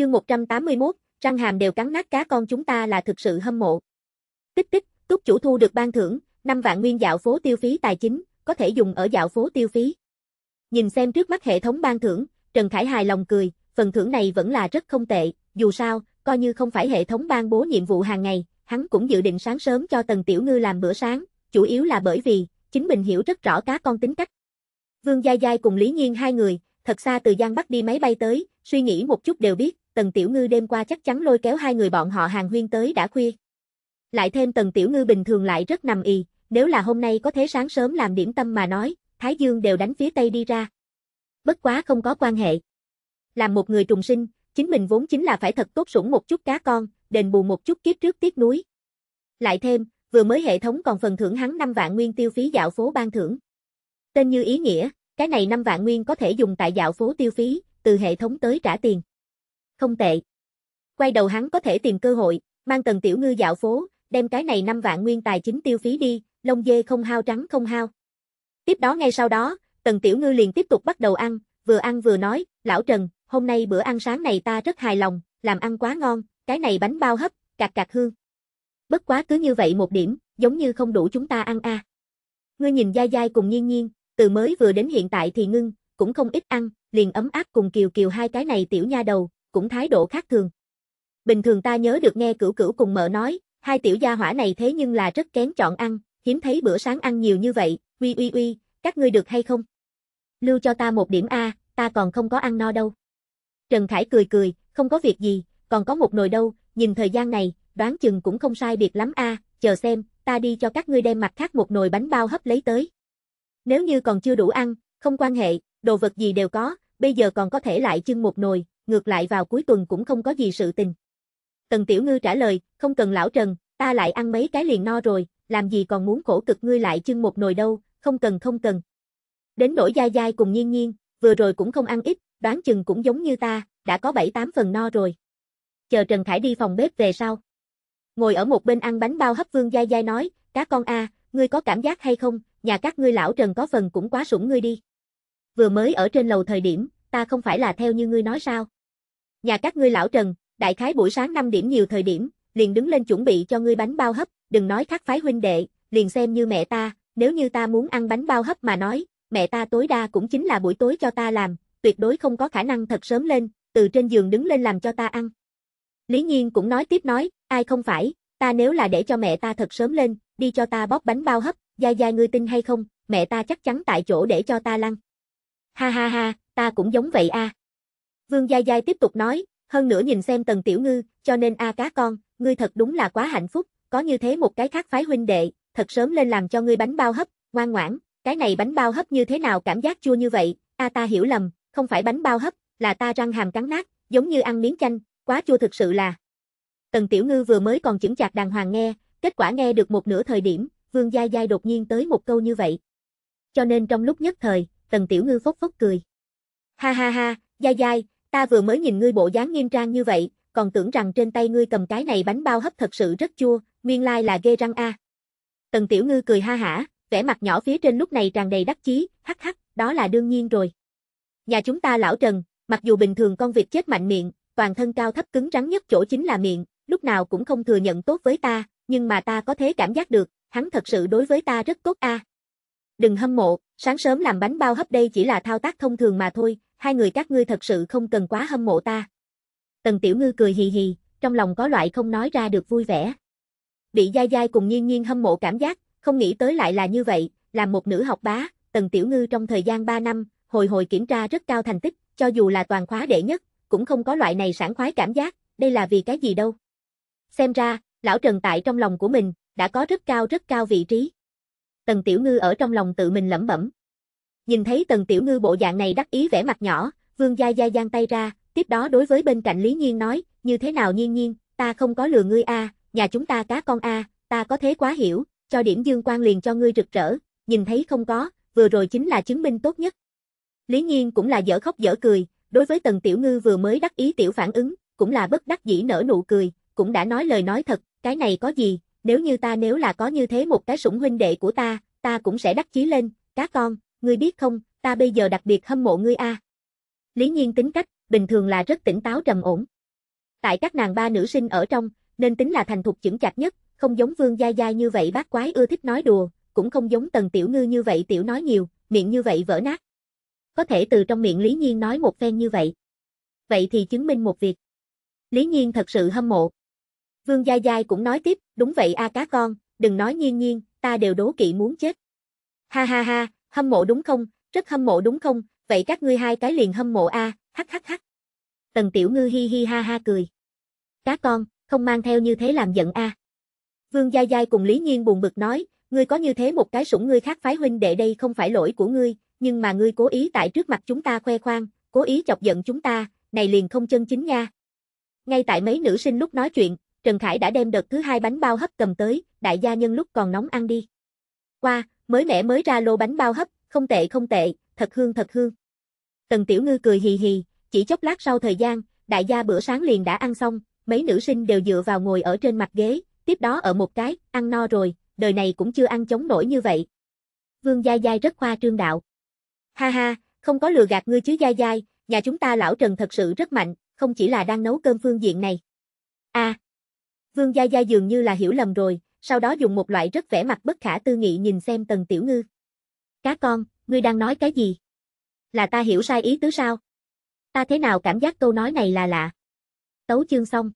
Chương 181, răng hàm đều cắn nát cá con chúng ta là thực sự hâm mộ. Tích tích, túc chủ thu được ban thưởng, 5 vạn nguyên dạo phố tiêu phí tài chính, có thể dùng ở dạo phố tiêu phí. Nhìn xem trước mắt hệ thống ban thưởng, Trần Khải hài lòng cười, phần thưởng này vẫn là rất không tệ, dù sao, coi như không phải hệ thống ban bố nhiệm vụ hàng ngày, hắn cũng dự định sáng sớm cho Tần Tiểu Ngư làm bữa sáng, chủ yếu là bởi vì, chính mình hiểu rất rõ cá con tính cách. Vương Gia Giai cùng Lý Nhiên hai người, thật xa từ Giang Bắc đi máy bay tới, suy nghĩ một chút đều biết, Tần Tiểu Ngư đêm qua chắc chắn lôi kéo hai người bọn họ hàng huyên tới đã khuya. Lại thêm Tần Tiểu Ngư bình thường lại rất nằm ì, nếu là hôm nay có thế sáng sớm làm điểm tâm mà nói, Thái Dương đều đánh phía Tây đi ra. Bất quá không có quan hệ. Làm một người trùng sinh, chính mình vốn chính là phải thật tốt sủng một chút cá con, đền bù một chút kiếp trước tiếc núi. Lại thêm, vừa mới hệ thống còn phần thưởng hắn 5 vạn nguyên tiêu phí dạo phố ban thưởng. Tên như ý nghĩa, cái này 5 vạn nguyên có thể dùng tại dạo phố tiêu phí, từ hệ thống tới trả tiền không tệ. Quay đầu hắn có thể tìm cơ hội, mang Tần Tiểu Ngư dạo phố, đem cái này 5 vạn nguyên tài chính tiêu phí đi, lông dê không hao trắng không hao. Tiếp đó ngay sau đó, Tần Tiểu Ngư liền tiếp tục bắt đầu ăn, vừa ăn vừa nói, lão Trần, hôm nay bữa ăn sáng này ta rất hài lòng, làm ăn quá ngon, cái này bánh bao hấp, cạc cạc hương. Bất quá cứ như vậy một điểm, giống như không đủ chúng ta ăn a. À. Ngươi nhìn dai dai cùng nhiên nhiên, từ mới vừa đến hiện tại thì ngưng, cũng không ít ăn, liền ấm áp cùng kiều kiều hai cái này tiểu nha đầu, cũng thái độ khác thường. Bình thường ta nhớ được nghe cửu cửu cùng mợ nói, hai tiểu gia hỏa này thế nhưng là rất kén chọn ăn, hiếm thấy bữa sáng ăn nhiều như vậy, uy uy uy, các ngươi được hay không? Lưu cho ta một điểm A, ta còn không có ăn no đâu. Trần Khải cười cười, không có việc gì, còn có một nồi đâu, nhìn thời gian này, đoán chừng cũng không sai biệt lắm A, chờ xem, ta đi cho các ngươi đem mặt khác một nồi bánh bao hấp lấy tới. Nếu như còn chưa đủ ăn, không quan hệ, đồ vật gì đều có, bây giờ còn có thể lại chưng một nồi, ngược lại vào cuối tuần cũng không có gì sự tình. Tần Tiểu Ngư trả lời, không cần lão Trần, ta lại ăn mấy cái liền no rồi, làm gì còn muốn khổ cực ngươi lại chưng một nồi đâu, không cần không cần. Đến nỗi dai dai cùng nhiên nhiên, vừa rồi cũng không ăn ít, đoán chừng cũng giống như ta, đã có 7-8 phần no rồi. Chờ Trần Khải đi phòng bếp về sau. Ngồi ở một bên ăn bánh bao hấp vương dai dai nói, cá con a, ngươi có cảm giác hay không, nhà các ngươi lão Trần có phần cũng quá sủng ngươi đi. Vừa mới ở trên lầu thời điểm, ta không phải là theo như ngươi nói sao. Nhà các ngươi lão Trần, đại khái buổi sáng 5 điểm nhiều thời điểm, liền đứng lên chuẩn bị cho ngươi bánh bao hấp, đừng nói khác phái huynh đệ, liền xem như mẹ ta, nếu như ta muốn ăn bánh bao hấp mà nói, mẹ ta tối đa cũng chính là buổi tối cho ta làm, tuyệt đối không có khả năng thật sớm lên, từ trên giường đứng lên làm cho ta ăn. Lý Nhiên cũng nói tiếp nói, ai không phải, ta nếu là để cho mẹ ta thật sớm lên, đi cho ta bóp bánh bao hấp, dai dai ngươi tin hay không, mẹ ta chắc chắn tại chỗ để cho ta lăn. Ha ha ha, ta cũng giống vậy a. À. Vương giai giai tiếp tục nói, hơn nữa nhìn xem Tần Tiểu Ngư, cho nên a cá con, ngươi thật đúng là quá hạnh phúc, có như thế một cái khác phái huynh đệ, thật sớm lên làm cho ngươi bánh bao hấp, ngoan ngoãn, cái này bánh bao hấp như thế nào cảm giác chua như vậy, a ta hiểu lầm, không phải bánh bao hấp, là ta răng hàm cắn nát, giống như ăn miếng chanh, quá chua thực sự là. Tần Tiểu Ngư vừa mới còn chững chạc đàng hoàng nghe, kết quả nghe được một nửa thời điểm, Vương giai giai đột nhiên tới một câu như vậy. Cho nên trong lúc nhất thời, Tần Tiểu Ngư phốc phốc cười. Ha ha ha, giai giai. Ta vừa mới nhìn ngươi bộ dáng nghiêm trang như vậy, còn tưởng rằng trên tay ngươi cầm cái này bánh bao hấp thật sự rất chua, nguyên lai là ghê răng a. Tần Tiểu Ngư cười ha hả, vẻ mặt nhỏ phía trên lúc này tràn đầy đắc chí, hắc hắc, đó là đương nhiên rồi. Nhà chúng ta lão Trần, mặc dù bình thường con vịt chết mạnh miệng, toàn thân cao thấp cứng rắn nhất chỗ chính là miệng, lúc nào cũng không thừa nhận tốt với ta, nhưng mà ta có thể cảm giác được, hắn thật sự đối với ta rất tốt a. Đừng hâm mộ, sáng sớm làm bánh bao hấp đây chỉ là thao tác thông thường mà thôi, hai người các ngươi thật sự không cần quá hâm mộ ta. Tần Tiểu Ngư cười hì hì, trong lòng có loại không nói ra được vui vẻ. Bị Gia Gia cùng nhiên nhiên hâm mộ cảm giác, không nghĩ tới lại là như vậy, làm một nữ học bá, Tần Tiểu Ngư trong thời gian 3 năm, hồi hồi kiểm tra rất cao thành tích, cho dù là toàn khóa đệ nhất, cũng không có loại này sảng khoái cảm giác, đây là vì cái gì đâu. Xem ra, lão Trần tại trong lòng của mình, đã có rất cao rất cao vị trí. Tần Tiểu Ngư ở trong lòng tự mình lẩm bẩm. Nhìn thấy tần tiểu ngư bộ dạng này đắc ý vẻ mặt nhỏ, vương gia gia giang tay ra, tiếp đó đối với bên cạnh Lý Nhiên nói, như thế nào Nhiên Nhiên, ta không có lừa ngươi a, nhà chúng ta cá con a, ta có thế quá hiểu, cho điểm dương quan liền cho ngươi rực rỡ, nhìn thấy không có, vừa rồi chính là chứng minh tốt nhất. Lý Nhiên cũng là dở khóc dở cười, đối với Tần Tiểu Ngư vừa mới đắc ý tiểu phản ứng, cũng là bất đắc dĩ nở nụ cười, cũng đã nói lời nói thật, cái này có gì, nếu như ta nếu là có như thế một cái sủng huynh đệ của ta, ta cũng sẽ đắc chí lên, cá con, ngươi biết không, ta bây giờ đặc biệt hâm mộ ngươi a. Lý Nhiên tính cách, bình thường là rất tỉnh táo trầm ổn. Tại các nàng ba nữ sinh ở trong, nên tính là thành thục chững chạc nhất, không giống Vương Gia Gia như vậy bác quái ưa thích nói đùa, cũng không giống Tần Tiểu Ngư như vậy tiểu nói nhiều, miệng như vậy vỡ nát. Có thể từ trong miệng Lý Nhiên nói một phen như vậy. Vậy thì chứng minh một việc. Lý Nhiên thật sự hâm mộ. Vương Gia Gia cũng nói tiếp, đúng vậy a cá con, đừng nói nhiên nhiên, ta đều đố kỵ muốn chết. Ha ha ha, Hâm mộ đúng không? Rất hâm mộ đúng không? Vậy các ngươi hai cái liền hâm mộ a, hắc hắc hắc. Tần Tiểu Ngư hi hi ha ha cười. Cá con, không mang theo như thế làm giận a. Vương Gia Giai cùng Lý Nhiên buồn bực nói, ngươi có như thế một cái sủng ngươi khác phái huynh đệ đây không phải lỗi của ngươi, nhưng mà ngươi cố ý tại trước mặt chúng ta khoe khoang, cố ý chọc giận chúng ta, này liền không chân chính nha. Ngay tại mấy nữ sinh lúc nói chuyện, Trần Khải đã đem đợt thứ hai bánh bao hấp cầm tới, đại gia nhân lúc còn nóng ăn đi. Qua, mới mẻ mới ra lô bánh bao hấp, không tệ không tệ, thật hương thật hương. Tần Tiểu Ngư cười hì hì, chỉ chốc lát sau thời gian, đại gia bữa sáng liền đã ăn xong, mấy nữ sinh đều dựa vào ngồi ở trên mặt ghế, tiếp đó ở một cái, ăn no rồi, đời này cũng chưa ăn chống nổi như vậy. Vương Gia gia rất khoa trương đạo. Ha ha, không có lừa gạt ngươi chứ Gia gia, nhà chúng ta lão Trần thật sự rất mạnh, không chỉ là đang nấu cơm phương diện này. a à, Vương Gia Gia dường như là hiểu lầm rồi, sau đó dùng một loại rất vẻ mặt bất khả tư nghị nhìn xem Tần Tiểu Ngư. Cá con, ngươi đang nói cái gì? Là ta hiểu sai ý tứ sao? Ta thế nào cảm giác câu nói này là lạ? Tấu chương xong.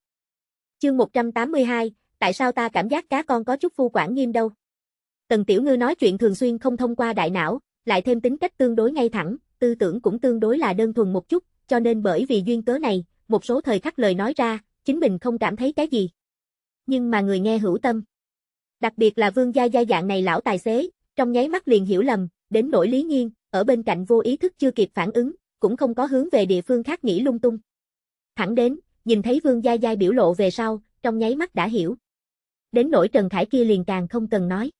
Chương 182, tại sao ta cảm giác cá con có chút phu quản nghiêm đâu? Tần Tiểu Ngư nói chuyện thường xuyên không thông qua đại não, lại thêm tính cách tương đối ngay thẳng, tư tưởng cũng tương đối là đơn thuần một chút, cho nên bởi vì duyên cớ này, một số thời khắc lời nói ra, chính mình không cảm thấy cái gì. Nhưng mà người nghe hữu tâm đặc biệt là vương gia gia dạng này lão tài xế, trong nháy mắt liền hiểu lầm, đến nỗi lý nhiên, ở bên cạnh vô ý thức chưa kịp phản ứng, cũng không có hướng về địa phương khác nghĩ lung tung. Thẳng đến, nhìn thấy vương gia gia biểu lộ về sau, trong nháy mắt đã hiểu. Đến nỗi Trần Khải kia liền càng không cần nói.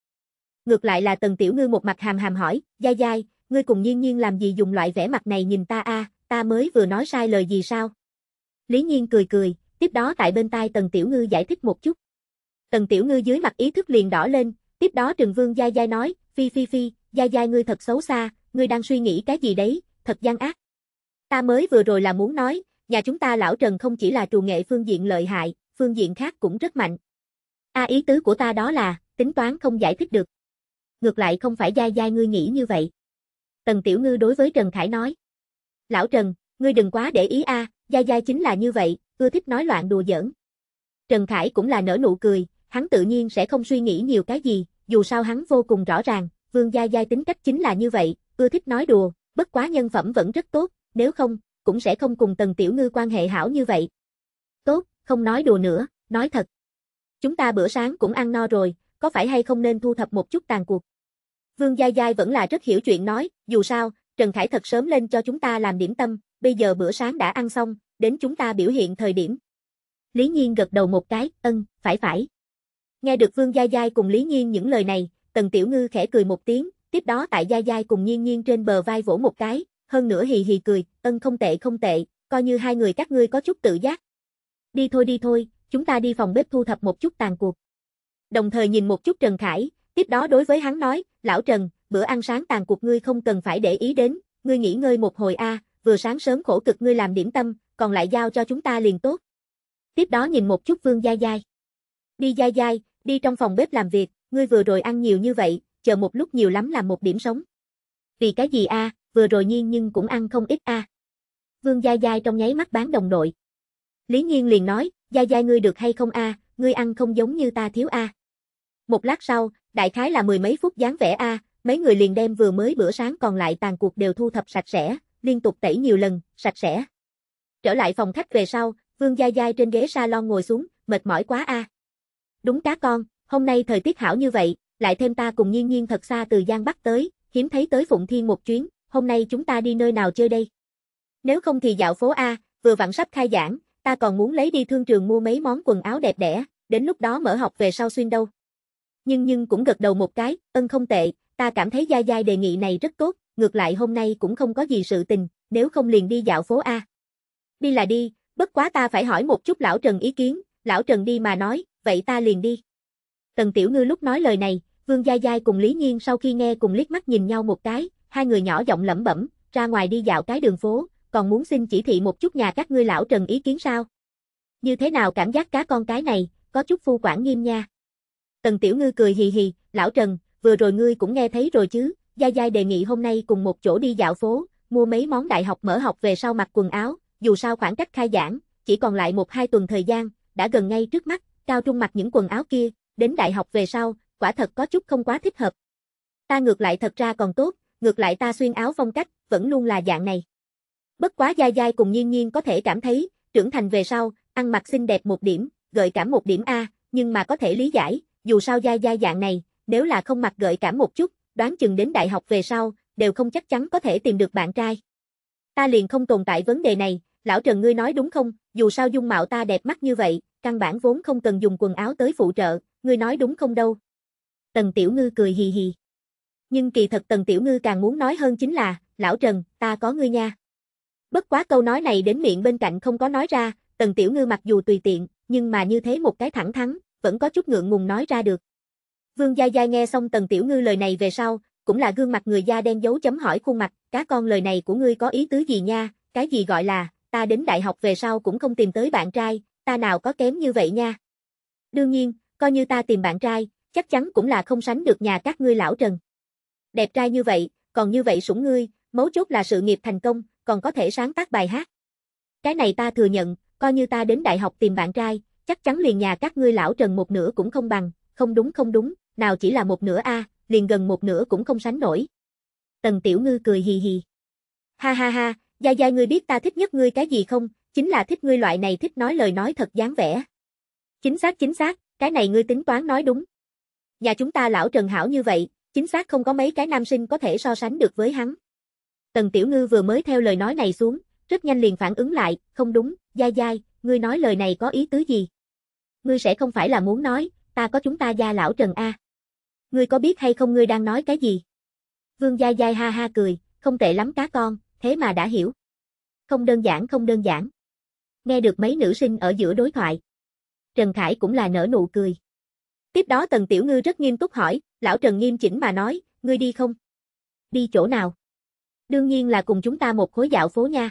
Ngược lại là Tần Tiểu Ngư một mặt hàm hàm hỏi, Gia Gia, ngươi cùng nhiên nhiên làm gì dùng loại vẻ mặt này nhìn ta a ta mới vừa nói sai lời gì sao? Lý Nhiên cười cười, tiếp đó tại bên tai Tần Tiểu Ngư giải thích một chút. Tần Tiểu Ngư dưới mặt ý thức liền đỏ lên, tiếp đó Trừng Vương Gia Gia nói, Phi Phi Phi, Gia Gia ngươi thật xấu xa, ngươi đang suy nghĩ cái gì đấy, thật gian ác. Ta mới vừa rồi là muốn nói, nhà chúng ta lão Trần không chỉ là trù nghệ phương diện lợi hại, phương diện khác cũng rất mạnh. A ý tứ của ta đó là, tính toán không giải thích được. Ngược lại không phải Gia Gia ngươi nghĩ như vậy. Tần Tiểu Ngư đối với Trần Khải nói. Lão Trần, ngươi đừng quá để ý a, à, Gia Gia chính là như vậy, ưa thích nói loạn đùa giỡn. Trần Khải cũng là nở nụ cười, hắn tự nhiên sẽ không suy nghĩ nhiều cái gì, dù sao hắn vô cùng rõ ràng, Vương Gia Giai tính cách chính là như vậy, ưa thích nói đùa, bất quá nhân phẩm vẫn rất tốt, nếu không, cũng sẽ không cùng Tần Tiểu Ngư quan hệ hảo như vậy. Tốt, không nói đùa nữa, nói thật. Chúng ta bữa sáng cũng ăn no rồi, có phải hay không nên thu thập một chút tàn cuộc? Vương Gia Giai vẫn là rất hiểu chuyện nói, dù sao, Trần Khải thật sớm lên cho chúng ta làm điểm tâm, bây giờ bữa sáng đã ăn xong, đến chúng ta biểu hiện thời điểm. Lý Nhiên gật đầu một cái, ân, phải phải. Nghe được Vương Gia Giai cùng Lý Nhiên những lời này, Tần Tiểu Ngư khẽ cười một tiếng, tiếp đó tại Gia Giai cùng Nhiên Nhiên trên bờ vai vỗ một cái, hơn nữa hì hì cười, ân không tệ không tệ, coi như hai người các ngươi có chút tự giác. Đi thôi đi thôi, chúng ta đi phòng bếp thu thập một chút tàn cuộc. Đồng thời nhìn một chút Trần Khải, tiếp đó đối với hắn nói, lão Trần, bữa ăn sáng tàn cuộc ngươi không cần phải để ý đến, ngươi nghỉ ngơi một hồi a, vừa sáng sớm khổ cực ngươi làm điểm tâm, còn lại giao cho chúng ta liền tốt. Tiếp đó nhìn một chút Vương Gia Giai. Đi Gia Giai, Đi trong phòng bếp làm việc, ngươi vừa rồi ăn nhiều như vậy, chờ một lúc nhiều lắm làm một điểm sống. Vì cái gì a, vừa rồi nhiên nhưng cũng ăn không ít a. Vương Gia Gia trong nháy mắt bán đồng đội. Lý Nhiên liền nói, Gia Gia ngươi được hay không a, ngươi ăn không giống như ta thiếu a. Một lát sau, đại khái là mười mấy phút dáng vẻ a, mấy người liền đem vừa mới bữa sáng còn lại tàn cuộc đều thu thập sạch sẽ, liên tục tẩy nhiều lần, sạch sẽ. Trở lại phòng khách về sau, Vương Gia Gia trên ghế salon ngồi xuống, mệt mỏi quá a. À. Đúng cá con, hôm nay thời tiết hảo như vậy, lại thêm ta cùng nhiên nhiên thật xa từ Giang Bắc tới, hiếm thấy tới Phụng Thiên một chuyến, hôm nay chúng ta đi nơi nào chơi đây? Nếu không thì dạo phố A, vừa vặn sắp khai giảng, ta còn muốn lấy đi thương trường mua mấy món quần áo đẹp đẽ, đến lúc đó mở học về sau xuyên đâu. Nhưng nhưng cũng gật đầu một cái, ân không tệ, ta cảm thấy Gia Giai đề nghị này rất tốt, ngược lại hôm nay cũng không có gì sự tình, nếu không liền đi dạo phố A. Đi là đi, bất quá ta phải hỏi một chút lão Trần ý kiến, lão Trần đi mà nói, vậy ta liền đi. Tần Tiểu Ngư lúc nói lời này, Vương Gia Giai cùng Lý Nhiên sau khi nghe cùng liếc mắt nhìn nhau một cái, hai người nhỏ giọng lẩm bẩm, ra ngoài đi dạo cái đường phố, còn muốn xin chỉ thị một chút nhà các ngươi lão Trần ý kiến sao? Như thế nào cảm giác cá con cái này, có chút phu quản nghiêm nha. Tần Tiểu Ngư cười hì hì, lão Trần, vừa rồi ngươi cũng nghe thấy rồi chứ, Gia Giai đề nghị hôm nay cùng một chỗ đi dạo phố, mua mấy món đại học mở học về sau mặc quần áo, dù sao khoảng cách khai giảng, chỉ còn lại một hai tuần thời gian, đã gần ngay trước mắt, cao trung mặc những quần áo kia, đến đại học về sau, quả thật có chút không quá thích hợp. Ta ngược lại thật ra còn tốt, ngược lại ta xuyên áo phong cách, vẫn luôn là dạng này. Bất quá dai dai cùng nhiên nhiên có thể cảm thấy, trưởng thành về sau, ăn mặc xinh đẹp một điểm, gợi cảm một điểm A, nhưng mà có thể lý giải, dù sao dai dai dạng này, nếu là không mặc gợi cảm một chút, đoán chừng đến đại học về sau, đều không chắc chắn có thể tìm được bạn trai. Ta liền không tồn tại vấn đề này, lão Trần ngươi nói đúng không, dù sao dung mạo ta đẹp mắt như vậy, căn bản vốn không cần dùng quần áo tới phụ trợ, ngươi nói đúng không đâu. Tần Tiểu Ngư cười hì hì. Nhưng kỳ thật Tần Tiểu Ngư càng muốn nói hơn chính là, lão Trần, ta có ngươi nha. Bất quá câu nói này đến miệng bên cạnh không có nói ra, Tần Tiểu Ngư mặc dù tùy tiện, nhưng mà như thế một cái thẳng thắn, vẫn có chút ngượng ngùng nói ra được. Vương Gia Gia nghe xong Tần Tiểu Ngư lời này về sau, cũng là gương mặt người da đen dấu chấm hỏi khuôn mặt, cá con lời này của ngươi có ý tứ gì nha, cái gì gọi là, ta đến đại học về sau cũng không tìm tới bạn trai, ta nào có kém như vậy nha. Đương nhiên, coi như ta tìm bạn trai, chắc chắn cũng là không sánh được nhà các ngươi lão Trần. Đẹp trai như vậy, còn như vậy sủng ngươi, mấu chốt là sự nghiệp thành công, còn có thể sáng tác bài hát. Cái này ta thừa nhận, coi như ta đến đại học tìm bạn trai, chắc chắn liền nhà các ngươi lão Trần một nửa cũng không bằng, không đúng không đúng, nào chỉ là một nửa a, liền gần một nửa cũng không sánh nổi. Tần Tiểu Ngư cười hì hì. Ha ha ha, Gia Gia ngươi biết ta thích nhất ngươi cái gì không, Chính là thích ngươi loại này thích nói lời nói thật dáng vẻ. Chính xác chính xác, cái này ngươi tính toán nói đúng. Nhà chúng ta lão Trần Hảo như vậy, chính xác không có mấy cái nam sinh có thể so sánh được với hắn. Tần Tiểu Ngư vừa mới theo lời nói này xuống, rất nhanh liền phản ứng lại, không đúng, dai dai, ngươi nói lời này có ý tứ gì? Ngươi sẽ không phải là muốn nói, ta có chúng ta gia lão Trần A. Ngươi có biết hay không ngươi đang nói cái gì? Vương Gia gia ha ha cười, không tệ lắm cá con, thế mà đã hiểu. Không đơn giản không đơn giản nghe được mấy nữ sinh ở giữa đối thoại. Trần Khải cũng là nở nụ cười. Tiếp đó Tần Tiểu Ngư rất nghiêm túc hỏi, lão Trần nghiêm chỉnh mà nói, ngươi đi không? Đi chỗ nào? Đương nhiên là cùng chúng ta một khối dạo phố nha.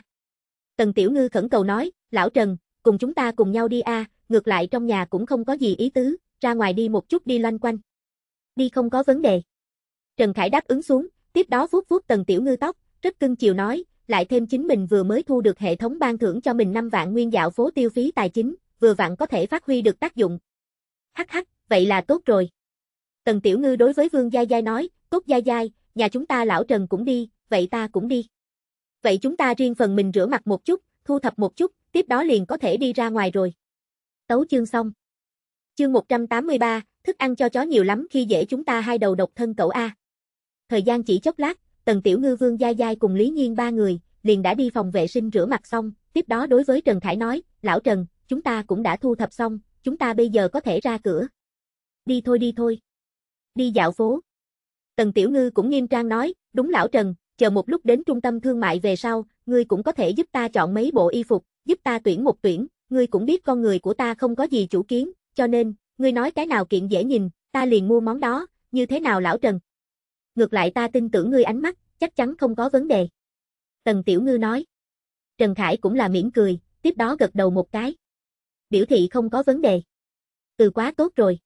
Tần Tiểu Ngư khẩn cầu nói, lão Trần, cùng chúng ta cùng nhau đi a, à, ngược lại trong nhà cũng không có gì ý tứ, ra ngoài đi một chút đi loanh quanh. Đi không có vấn đề. Trần Khải đáp ứng xuống, tiếp đó vuốt vuốt Tần Tiểu Ngư tóc, rất cưng chiều nói, lại thêm chính mình vừa mới thu được hệ thống ban thưởng cho mình 5 vạn nguyên dạo phố tiêu phí tài chính, vừa vặn có thể phát huy được tác dụng. Hắc hắc, vậy là tốt rồi. Tần Tiểu Ngư đối với Vương Gia Gia nói, tốt Gia Gia, nhà chúng ta lão Trần cũng đi, vậy ta cũng đi. Vậy chúng ta riêng phần mình rửa mặt một chút, thu thập một chút, tiếp đó liền có thể đi ra ngoài rồi. Tấu chương xong. Chương 183, thức ăn cho chó nhiều lắm khi dễ chúng ta hai đầu độc thân cậu A. Thời gian chỉ chốc lát, Tần Tiểu Ngư Vương giai Giai cùng Lý Nhiên ba người, liền đã đi phòng vệ sinh rửa mặt xong, tiếp đó đối với Trần Khải nói, Lão Trần, chúng ta cũng đã thu thập xong, chúng ta bây giờ có thể ra cửa. Đi thôi đi thôi. Đi dạo phố. Tần Tiểu Ngư cũng nghiêm trang nói, đúng Lão Trần, chờ một lúc đến trung tâm thương mại về sau, ngươi cũng có thể giúp ta chọn mấy bộ y phục, giúp ta tuyển một tuyển, ngươi cũng biết con người của ta không có gì chủ kiến, cho nên, ngươi nói cái nào kiện dễ nhìn, ta liền mua món đó, như thế nào Lão Trần? Ngược lại ta tin tưởng ngươi ánh mắt, chắc chắn không có vấn đề. Tần Tiểu Ngư nói. Trần Khải cũng là mỉm cười, tiếp đó gật đầu một cái. Biểu thị không có vấn đề. Từ quá tốt rồi.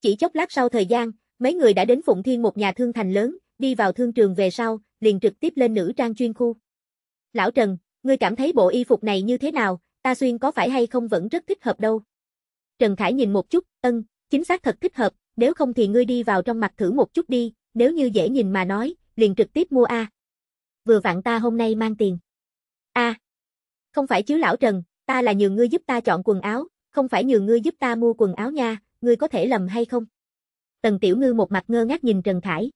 Chỉ chốc lát sau thời gian, mấy người đã đến Phụng Thiên một nhà thương thành lớn, đi vào thương trường về sau, liền trực tiếp lên nữ trang chuyên khu. Lão Trần, ngươi cảm thấy bộ y phục này như thế nào, ta xuyên có phải hay không vẫn rất thích hợp đâu. Trần Khải nhìn một chút, ân, chính xác thật thích hợp, nếu không thì ngươi đi vào trong mặt thử một chút đi, nếu như dễ nhìn mà nói, liền trực tiếp mua A. Vừa vặn ta hôm nay mang tiền. A. Không phải chứ lão Trần, ta là nhường ngươi giúp ta chọn quần áo, không phải nhường ngươi giúp ta mua quần áo nha, ngươi có thể lầm hay không? Tần Tiểu Ngư một mặt ngơ ngác nhìn Trần Khải.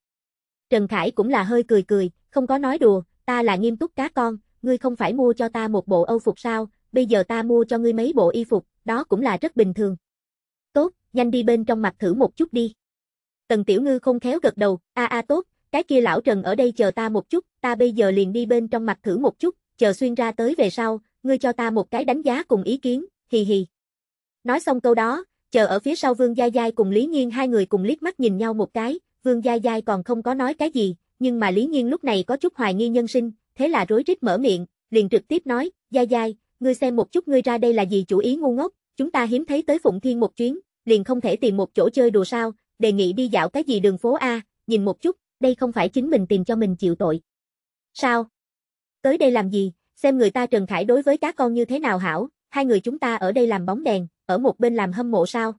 Trần Khải cũng là hơi cười cười, không có nói đùa, ta là nghiêm túc cá con, ngươi không phải mua cho ta một bộ Âu phục sao, bây giờ ta mua cho ngươi mấy bộ y phục, đó cũng là rất bình thường. Tốt, nhanh đi bên trong mặt thử một chút đi. Tần Tiểu Ngư không khéo gật đầu, a a tốt, cái kia lão Trần ở đây chờ ta một chút, ta bây giờ liền đi bên trong mặt thử một chút, chờ xuyên ra tới về sau, ngươi cho ta một cái đánh giá cùng ý kiến, hì hì. Nói xong câu đó, chờ ở phía sau Vương Gia Giai cùng Lý Nhiên hai người cùng liếc mắt nhìn nhau một cái, Vương Gia Giai còn không có nói cái gì, nhưng mà Lý Nhiên lúc này có chút hoài nghi nhân sinh, thế là rối rít mở miệng, liền trực tiếp nói, Gia Giai, ngươi xem một chút ngươi ra đây là gì chủ ý ngu ngốc, chúng ta hiếm thấy tới Phụng Thiên một chuyến, liền không thể tìm một chỗ chơi đùa sao, đề nghị đi dạo cái gì đường phố A, nhìn một chút, đây không phải chính mình tìm cho mình chịu tội. Sao? Tới đây làm gì, xem người ta Trần Khải đối với cá con như thế nào hảo, hai người chúng ta ở đây làm bóng đèn, ở một bên làm hâm mộ sao?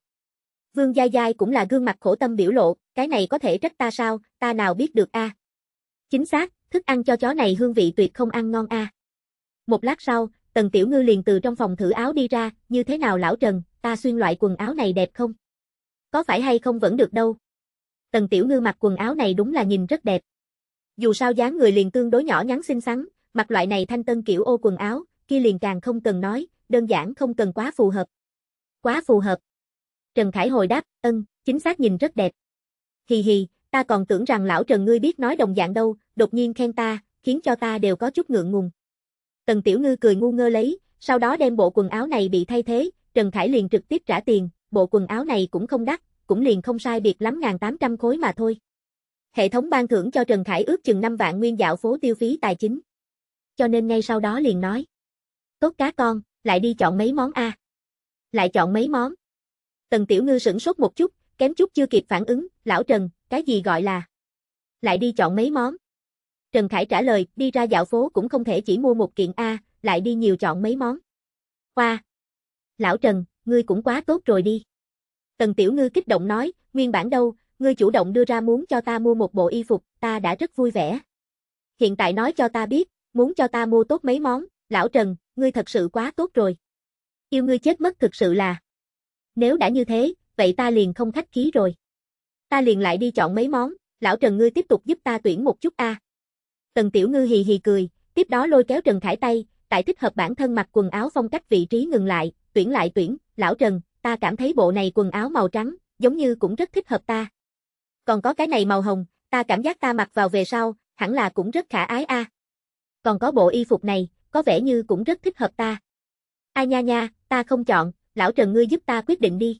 Vương Gia Giai cũng là gương mặt khổ tâm biểu lộ, cái này có thể trách ta sao, ta nào biết được a? Chính xác, thức ăn cho chó này hương vị tuyệt không ăn ngon a. Một lát sau, Tần Tiểu Ngư liền từ trong phòng thử áo đi ra, như thế nào lão Trần, ta xuyên loại quần áo này đẹp không? Có phải hay không vẫn được đâu. Tần Tiểu Ngư mặc quần áo này đúng là nhìn rất đẹp. Dù sao dáng người liền tương đối nhỏ nhắn xinh xắn, mặc loại này thanh tân kiểu ô quần áo, kia liền càng không cần nói, đơn giản không cần quá phù hợp. Quá phù hợp. Trần Khải hồi đáp, ân, chính xác nhìn rất đẹp. Hì hì, ta còn tưởng rằng lão Trần ngươi biết nói đồng dạng đâu, đột nhiên khen ta, khiến cho ta đều có chút ngượng ngùng. Tần Tiểu Ngư cười ngu ngơ lấy, sau đó đem bộ quần áo này bị thay thế, Trần Khải liền trực tiếp trả tiền, bộ quần áo này cũng không đắt, cũng liền không sai biệt lắm 1.800 khối mà thôi. Hệ thống ban thưởng cho Trần Khải ước chừng 5 vạn nguyên dạo phố tiêu phí tài chính. Cho nên ngay sau đó liền nói. Tốt cá con, lại đi chọn mấy món a à? Lại chọn mấy món. Tần Tiểu Ngư sửng sốt một chút, kém chút chưa kịp phản ứng, lão Trần, cái gì gọi là? Lại đi chọn mấy món. Trần Khải trả lời, đi ra dạo phố cũng không thể chỉ mua một kiện A, lại đi nhiều chọn mấy món. Hoa! Lão Trần, ngươi cũng quá tốt rồi đi. Tần Tiểu Ngư kích động nói, nguyên bản đâu, ngươi chủ động đưa ra muốn cho ta mua một bộ y phục, ta đã rất vui vẻ. Hiện tại nói cho ta biết, muốn cho ta mua tốt mấy món, lão Trần, ngươi thật sự quá tốt rồi. Yêu ngươi chết mất thực sự là. Nếu đã như thế, vậy ta liền không khách khí rồi. Ta liền lại đi chọn mấy món, lão Trần ngươi tiếp tục giúp ta tuyển một chút a. Tần Tiểu Ngư hì hì cười, tiếp đó lôi kéo Trần Khải tay, tại thích hợp bản thân mặc quần áo phong cách vị trí ngừng lại, tuyển lại tuyển, lão Trần, ta cảm thấy bộ này quần áo màu trắng, giống như cũng rất thích hợp ta. Còn có cái này màu hồng, ta cảm giác ta mặc vào về sau, hẳn là cũng rất khả ái a. Còn có bộ y phục này, có vẻ như cũng rất thích hợp ta. A nha nha, ta không chọn, lão Trần ngươi giúp ta quyết định đi.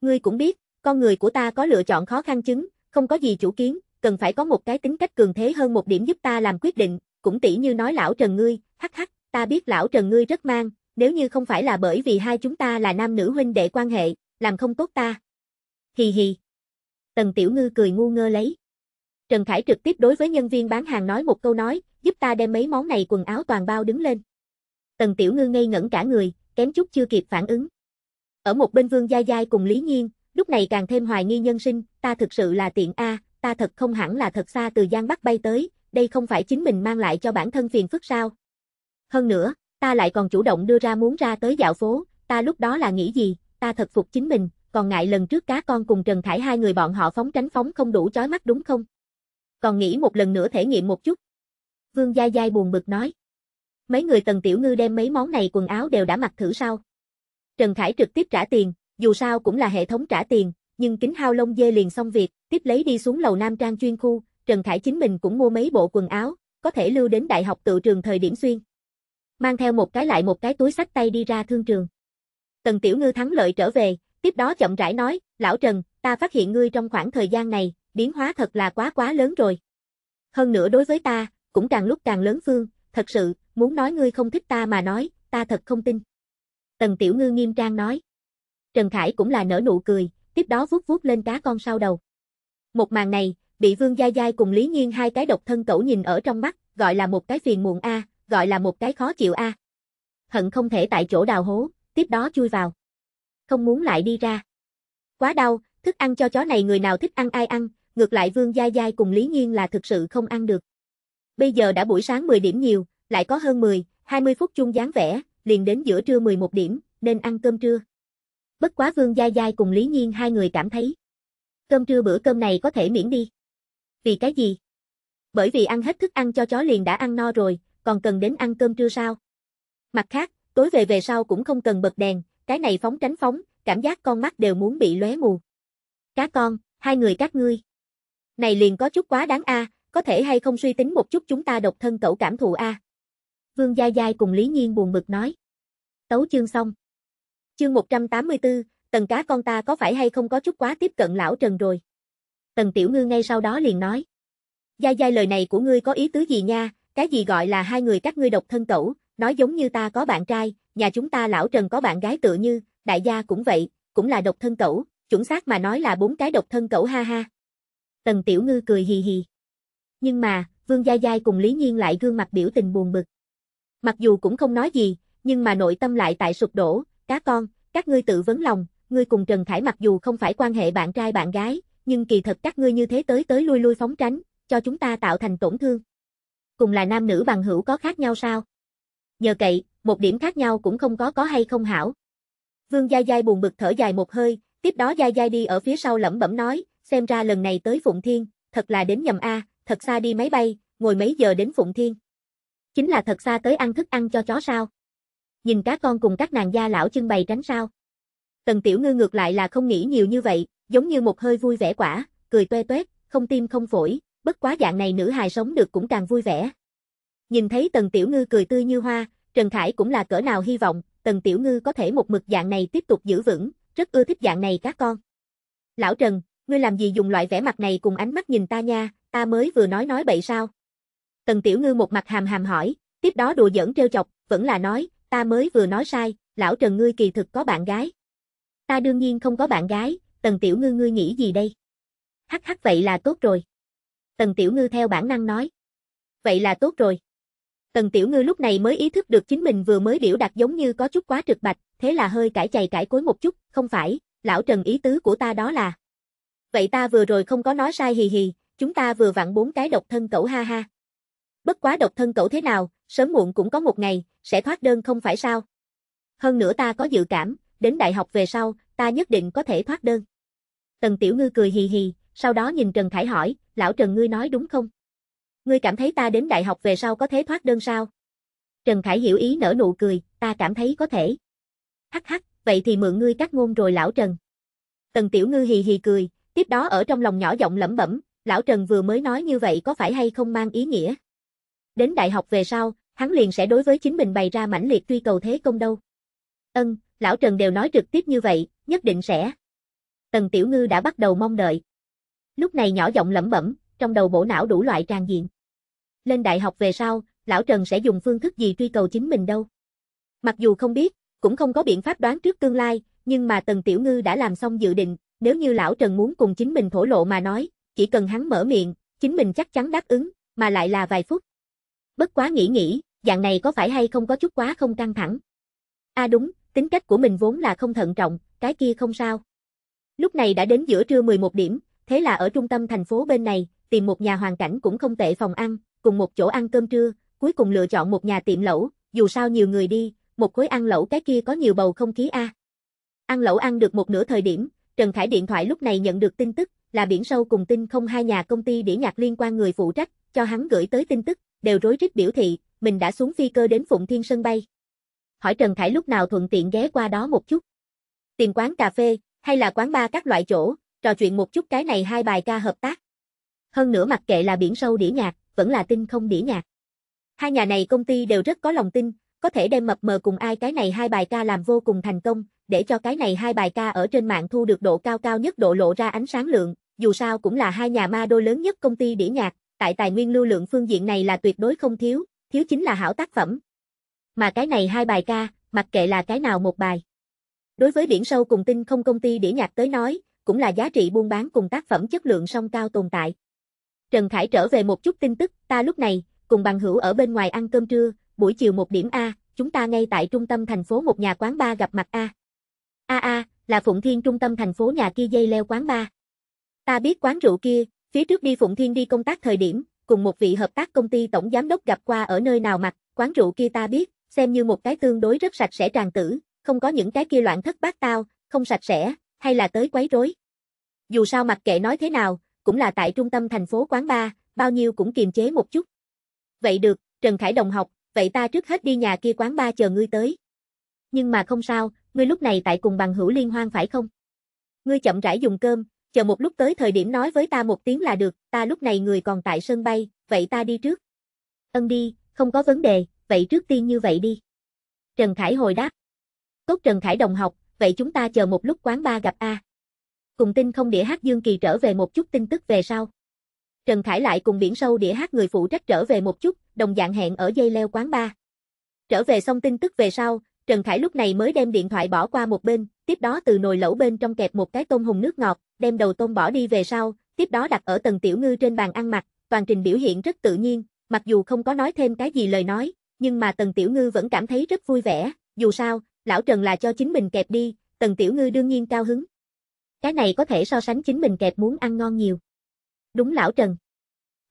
Ngươi cũng biết, con người của ta có lựa chọn khó khăn chứng, không có gì chủ kiến, cần phải có một cái tính cách cường thế hơn một điểm giúp ta làm quyết định, cũng tỉ như nói lão Trần ngươi, hắc hắc ta biết lão Trần ngươi rất mang, nếu như không phải là bởi vì hai chúng ta là nam nữ huynh đệ quan hệ, làm không tốt ta. Hì hì. Tần Tiểu Ngư cười ngu ngơ lấy. Trần Khải trực tiếp đối với nhân viên bán hàng nói một câu nói, giúp ta đem mấy món này quần áo toàn bao đứng lên. Tần Tiểu Ngư ngây ngẩn cả người, kém chút chưa kịp phản ứng. Ở một bên Vương Gia Giai cùng Lý Nhiên, lúc này càng thêm hoài nghi nhân sinh, ta thực sự là tiện A, ta thật không hẳn là thật xa từ Giang Bắc bay tới, đây không phải chính mình mang lại cho bản thân phiền phức sao, hơn nữa, ta lại còn chủ động đưa ra muốn ra tới dạo phố, ta lúc đó là nghĩ gì, ta thật phục chính mình, còn ngại lần trước cá con cùng Trần Khải hai người bọn họ phóng tránh phóng không đủ chói mắt đúng không? Còn nghĩ một lần nữa thể nghiệm một chút. Vương Gia Giai buồn bực nói. Mấy người Tần Tiểu Ngư đem mấy món này quần áo đều đã mặc thử sao? Trần Khải trực tiếp trả tiền, dù sao cũng là hệ thống trả tiền, nhưng kính hao lông dê liền xong việc, tiếp lấy đi xuống lầu Nam Trang chuyên khu, Trần Khải chính mình cũng mua mấy bộ quần áo, có thể lưu đến đại học tự trường thời điểm xuyên mang theo một cái lại một cái túi sách tay đi ra thương trường. Tần Tiểu Ngư thắng lợi trở về, tiếp đó chậm rãi nói, lão Trần, ta phát hiện ngươi trong khoảng thời gian này, biến hóa thật là quá quá lớn rồi. Hơn nữa đối với ta, cũng càng lúc càng lớn phương, thật sự, muốn nói ngươi không thích ta mà nói, ta thật không tin. Tần Tiểu Ngư nghiêm trang nói. Trần Khải cũng là nở nụ cười, tiếp đó vuốt vuốt lên cá con sau đầu. Một màn này, bị Vương Gia Giai cùng Lý Nhiên hai cái độc thân cẩu nhìn ở trong mắt, gọi là một cái phiền muộn a, gọi là một cái khó chịu a. À. Hận không thể tại chỗ đào hố, tiếp đó chui vào. Không muốn lại đi ra. Quá đau, thức ăn cho chó này người nào thích ăn ai ăn, ngược lại Vương Gia Giai cùng Lý nhiên là thực sự không ăn được. Bây giờ đã buổi sáng 10 điểm nhiều, lại có hơn 10, 20 phút chung dáng vẻ, liền đến giữa trưa 11 điểm, nên ăn cơm trưa. Bất quá Vương Gia Giai cùng Lý Nhiên hai người cảm thấy. Cơm trưa bữa cơm này có thể miễn đi. Vì cái gì? Bởi vì ăn hết thức ăn cho chó liền đã ăn no rồi, còn cần đến ăn cơm trưa sao? Mặt khác, tối về về sau cũng không cần bật đèn, cái này phóng tránh phóng, cảm giác con mắt đều muốn bị lóe mù. Cá con, hai người các ngươi. Này liền có chút quá đáng a, có thể hay không suy tính một chút chúng ta độc thân cậu cảm thụ a. Vương Gia Giai cùng Lý Nhiên buồn bực nói. Tấu chương xong. Chương 184, tần cá con ta có phải hay không có chút quá tiếp cận lão Trần rồi. Tần Tiểu Ngư ngay sau đó liền nói. Gia Giai lời này của ngươi có ý tứ gì nha, cái gì gọi là hai người các ngươi độc thân cẩu, nói giống như ta có bạn trai, nhà chúng ta lão Trần có bạn gái tựa như, đại gia cũng vậy, cũng là độc thân cẩu, chuẩn xác mà nói là bốn cái độc thân cẩu ha ha. Tần Tiểu Ngư cười hì hì. Nhưng mà, Vương Gia Giai cùng Lý Nhiên lại gương mặt biểu tình buồn bực. Mặc dù cũng không nói gì, nhưng mà nội tâm lại tại sụp đổ, cá con, các ngươi tự vấn lòng, ngươi cùng Trần Khải mặc dù không phải quan hệ bạn trai bạn gái, nhưng kỳ thật các ngươi như thế tới tới lui lui phóng tránh, cho chúng ta tạo thành tổn thương cùng là nam nữ bằng hữu có khác nhau sao? Nhờ cậy, một điểm khác nhau cũng không có có hay không hảo. Vương Gia Giai buồn bực thở dài một hơi, tiếp đó Gia Giai đi ở phía sau lẩm bẩm nói, xem ra lần này tới Phụng Thiên, thật là đến nhầm A, thật xa đi máy bay, ngồi mấy giờ đến Phụng Thiên. Chính là thật xa tới ăn thức ăn cho chó sao. Nhìn cá con cùng các nàng gia lão trưng bày tránh sao. Tần Tiểu Ngư ngược lại là không nghĩ nhiều như vậy, giống như một hơi vui vẻ quả, cười toe toét, không tim không phổi, bất quá dạng này nữ hài sống được cũng càng vui vẻ. Nhìn thấy Tần Tiểu Ngư cười tươi như hoa, Trần Khải cũng là cỡ nào hy vọng, Tần Tiểu Ngư có thể một mực dạng này tiếp tục giữ vững, rất ưa thích dạng này các con. Lão Trần, ngươi làm gì dùng loại vẻ mặt này cùng ánh mắt nhìn ta nha, ta mới vừa nói nói bậy sao? Tần Tiểu Ngư một mặt hàm hàm hỏi, tiếp đó đùa giỡn trêu chọc, vẫn là nói, ta mới vừa nói sai, lão Trần ngươi kỳ thực có bạn gái. Ta đương nhiên không có bạn gái, Tần Tiểu Ngư ngươi nghĩ gì đây? Hắc hắc vậy là tốt rồi. Tần Tiểu Ngư theo bản năng nói. Vậy là tốt rồi. Tần Tiểu Ngư lúc này mới ý thức được chính mình vừa mới điểu đặt giống như có chút quá trực bạch, thế là hơi cải chày cải cối một chút, không phải, lão Trần ý tứ của ta đó là. Vậy ta vừa rồi không có nói sai hì hì, chúng ta vừa vặn bốn cái độc thân cậu ha ha. Bất quá độc thân cậu thế nào, sớm muộn cũng có một ngày, sẽ thoát đơn không phải sao. Hơn nữa ta có dự cảm, đến đại học về sau, ta nhất định có thể thoát đơn. Tần Tiểu Ngư cười hì hì, sau đó nhìn Trần Khải hỏi, lão Trần ngươi nói đúng không? Ngươi cảm thấy ta đến đại học về sau có thế thoát đơn sao? Trần Khải hiểu ý nở nụ cười, ta cảm thấy có thể. Hắc hắc, vậy thì mượn ngươi cắt ngôn rồi lão Trần. Tần Tiểu Ngư hì hì cười, tiếp đó ở trong lòng nhỏ giọng lẩm bẩm, lão Trần vừa mới nói như vậy có phải hay không mang ý nghĩa? Đến đại học về sau, hắn liền sẽ đối với chính mình bày ra mãnh liệt truy cầu thế công đâu. Ân, lão Trần đều nói trực tiếp như vậy, nhất định sẽ. Tần Tiểu Ngư đã bắt đầu mong đợi. Lúc này nhỏ giọng lẩm bẩm, trong đầu bộ não đủ loại tràn diện. Lên đại học về sau, lão Trần sẽ dùng phương thức gì truy cầu chính mình đâu. Mặc dù không biết, cũng không có biện pháp đoán trước tương lai, nhưng mà Tần Tiểu Ngư đã làm xong dự định, nếu như lão Trần muốn cùng chính mình thổ lộ mà nói, chỉ cần hắn mở miệng, chính mình chắc chắn đáp ứng, mà lại là vài phút. Bất quá nghĩ nghĩ, dạng này có phải hay không có chút quá không căng thẳng. À đúng, tính cách của mình vốn là không thận trọng, cái kia không sao. Lúc này đã đến giữa trưa 11 điểm, thế là ở trung tâm thành phố bên này, tìm một nhà hoàn cảnh cũng không tệ phòng ăn, cùng một chỗ ăn cơm trưa, cuối cùng lựa chọn một nhà tiệm lẩu, dù sao nhiều người đi, một khối ăn lẩu cái kia có nhiều bầu không khí a. Ăn lẩu ăn được một nửa thời điểm, Trần Khải điện thoại lúc này nhận được tin tức, là biển sâu cùng tin không hai nhà công ty đĩa nhạc liên quan người phụ trách, cho hắn gửi tới tin tức, đều rối rít biểu thị, mình đã xuống phi cơ đến Phụng Thiên sân bay. Hỏi Trần Khải lúc nào thuận tiện ghé qua đó một chút. Tìm quán cà phê, hay là quán bar các loại chỗ, trò chuyện một chút cái này hai bài ca hợp tác. Hơn nữa mặc kệ là biển sâu đĩa nhạc, vẫn là tinh không đĩa nhạc. Hai nhà này công ty đều rất có lòng tin, có thể đem mập mờ cùng ai cái này hai bài ca làm vô cùng thành công, để cho cái này hai bài ca ở trên mạng thu được độ cao cao nhất độ lộ ra ánh sáng lượng, dù sao cũng là hai nhà ma đô lớn nhất công ty đĩa nhạc, tại tài nguyên lưu lượng phương diện này là tuyệt đối không thiếu, thiếu chính là hảo tác phẩm. Mà cái này hai bài ca, mặc kệ là cái nào một bài. Đối với biển sâu cùng tinh không công ty đĩa nhạc tới nói, cũng là giá trị buôn bán cùng tác phẩm chất lượng song cao tồn tại. Trần Khải trở về một chút tin tức, ta lúc này, cùng bằng hữu ở bên ngoài ăn cơm trưa, buổi chiều một điểm A, chúng ta ngay tại trung tâm thành phố một nhà quán ba gặp mặt A. A A, là Phụng Thiên trung tâm thành phố nhà kia dây leo quán ba. Ta biết quán rượu kia, phía trước đi Phụng Thiên đi công tác thời điểm, cùng một vị hợp tác công ty tổng giám đốc gặp qua ở nơi nào mặt, quán rượu kia ta biết, xem như một cái tương đối rất sạch sẽ tràn tử, không có những cái kia loạn thất bát tao, không sạch sẽ, hay là tới quấy rối. Dù sao mặc kệ nói thế nào, cũng là tại trung tâm thành phố quán ba, bao nhiêu cũng kiềm chế một chút. Vậy được, Trần Khải đồng học, vậy ta trước hết đi nhà kia quán ba chờ ngươi tới. Nhưng mà không sao, ngươi lúc này tại cùng bằng hữu liên hoan phải không? Ngươi chậm rãi dùng cơm, chờ một lúc tới thời điểm nói với ta một tiếng là được, ta lúc này người còn tại sân bay, vậy ta đi trước. Ân đi, không có vấn đề, vậy trước tiên như vậy đi. Trần Khải hồi đáp. Tốt Trần Khải đồng học, vậy chúng ta chờ một lúc quán ba gặp A. Cùng tin không đĩa hát Dương Kỳ trở về một chút tin tức về sau. Trần Khải lại cùng biển sâu đĩa hát người phụ trách trở về một chút, đồng dạng hẹn ở dây leo quán ba. Trở về xong tin tức về sau, Trần Khải lúc này mới đem điện thoại bỏ qua một bên, tiếp đó từ nồi lẩu bên trong kẹp một cái tôm hùm nước ngọt, đem đầu tôm bỏ đi về sau, tiếp đó đặt ở tầng tiểu ngư trên bàn ăn mặt toàn trình biểu hiện rất tự nhiên, mặc dù không có nói thêm cái gì lời nói, nhưng mà tầng tiểu ngư vẫn cảm thấy rất vui vẻ, dù sao, lão Trần là cho chính mình kẹp đi, Tần Tiểu Ngư đương nhiên cao hứng. Cái này có thể so sánh chính mình kẹp muốn ăn ngon nhiều. Đúng lão Trần.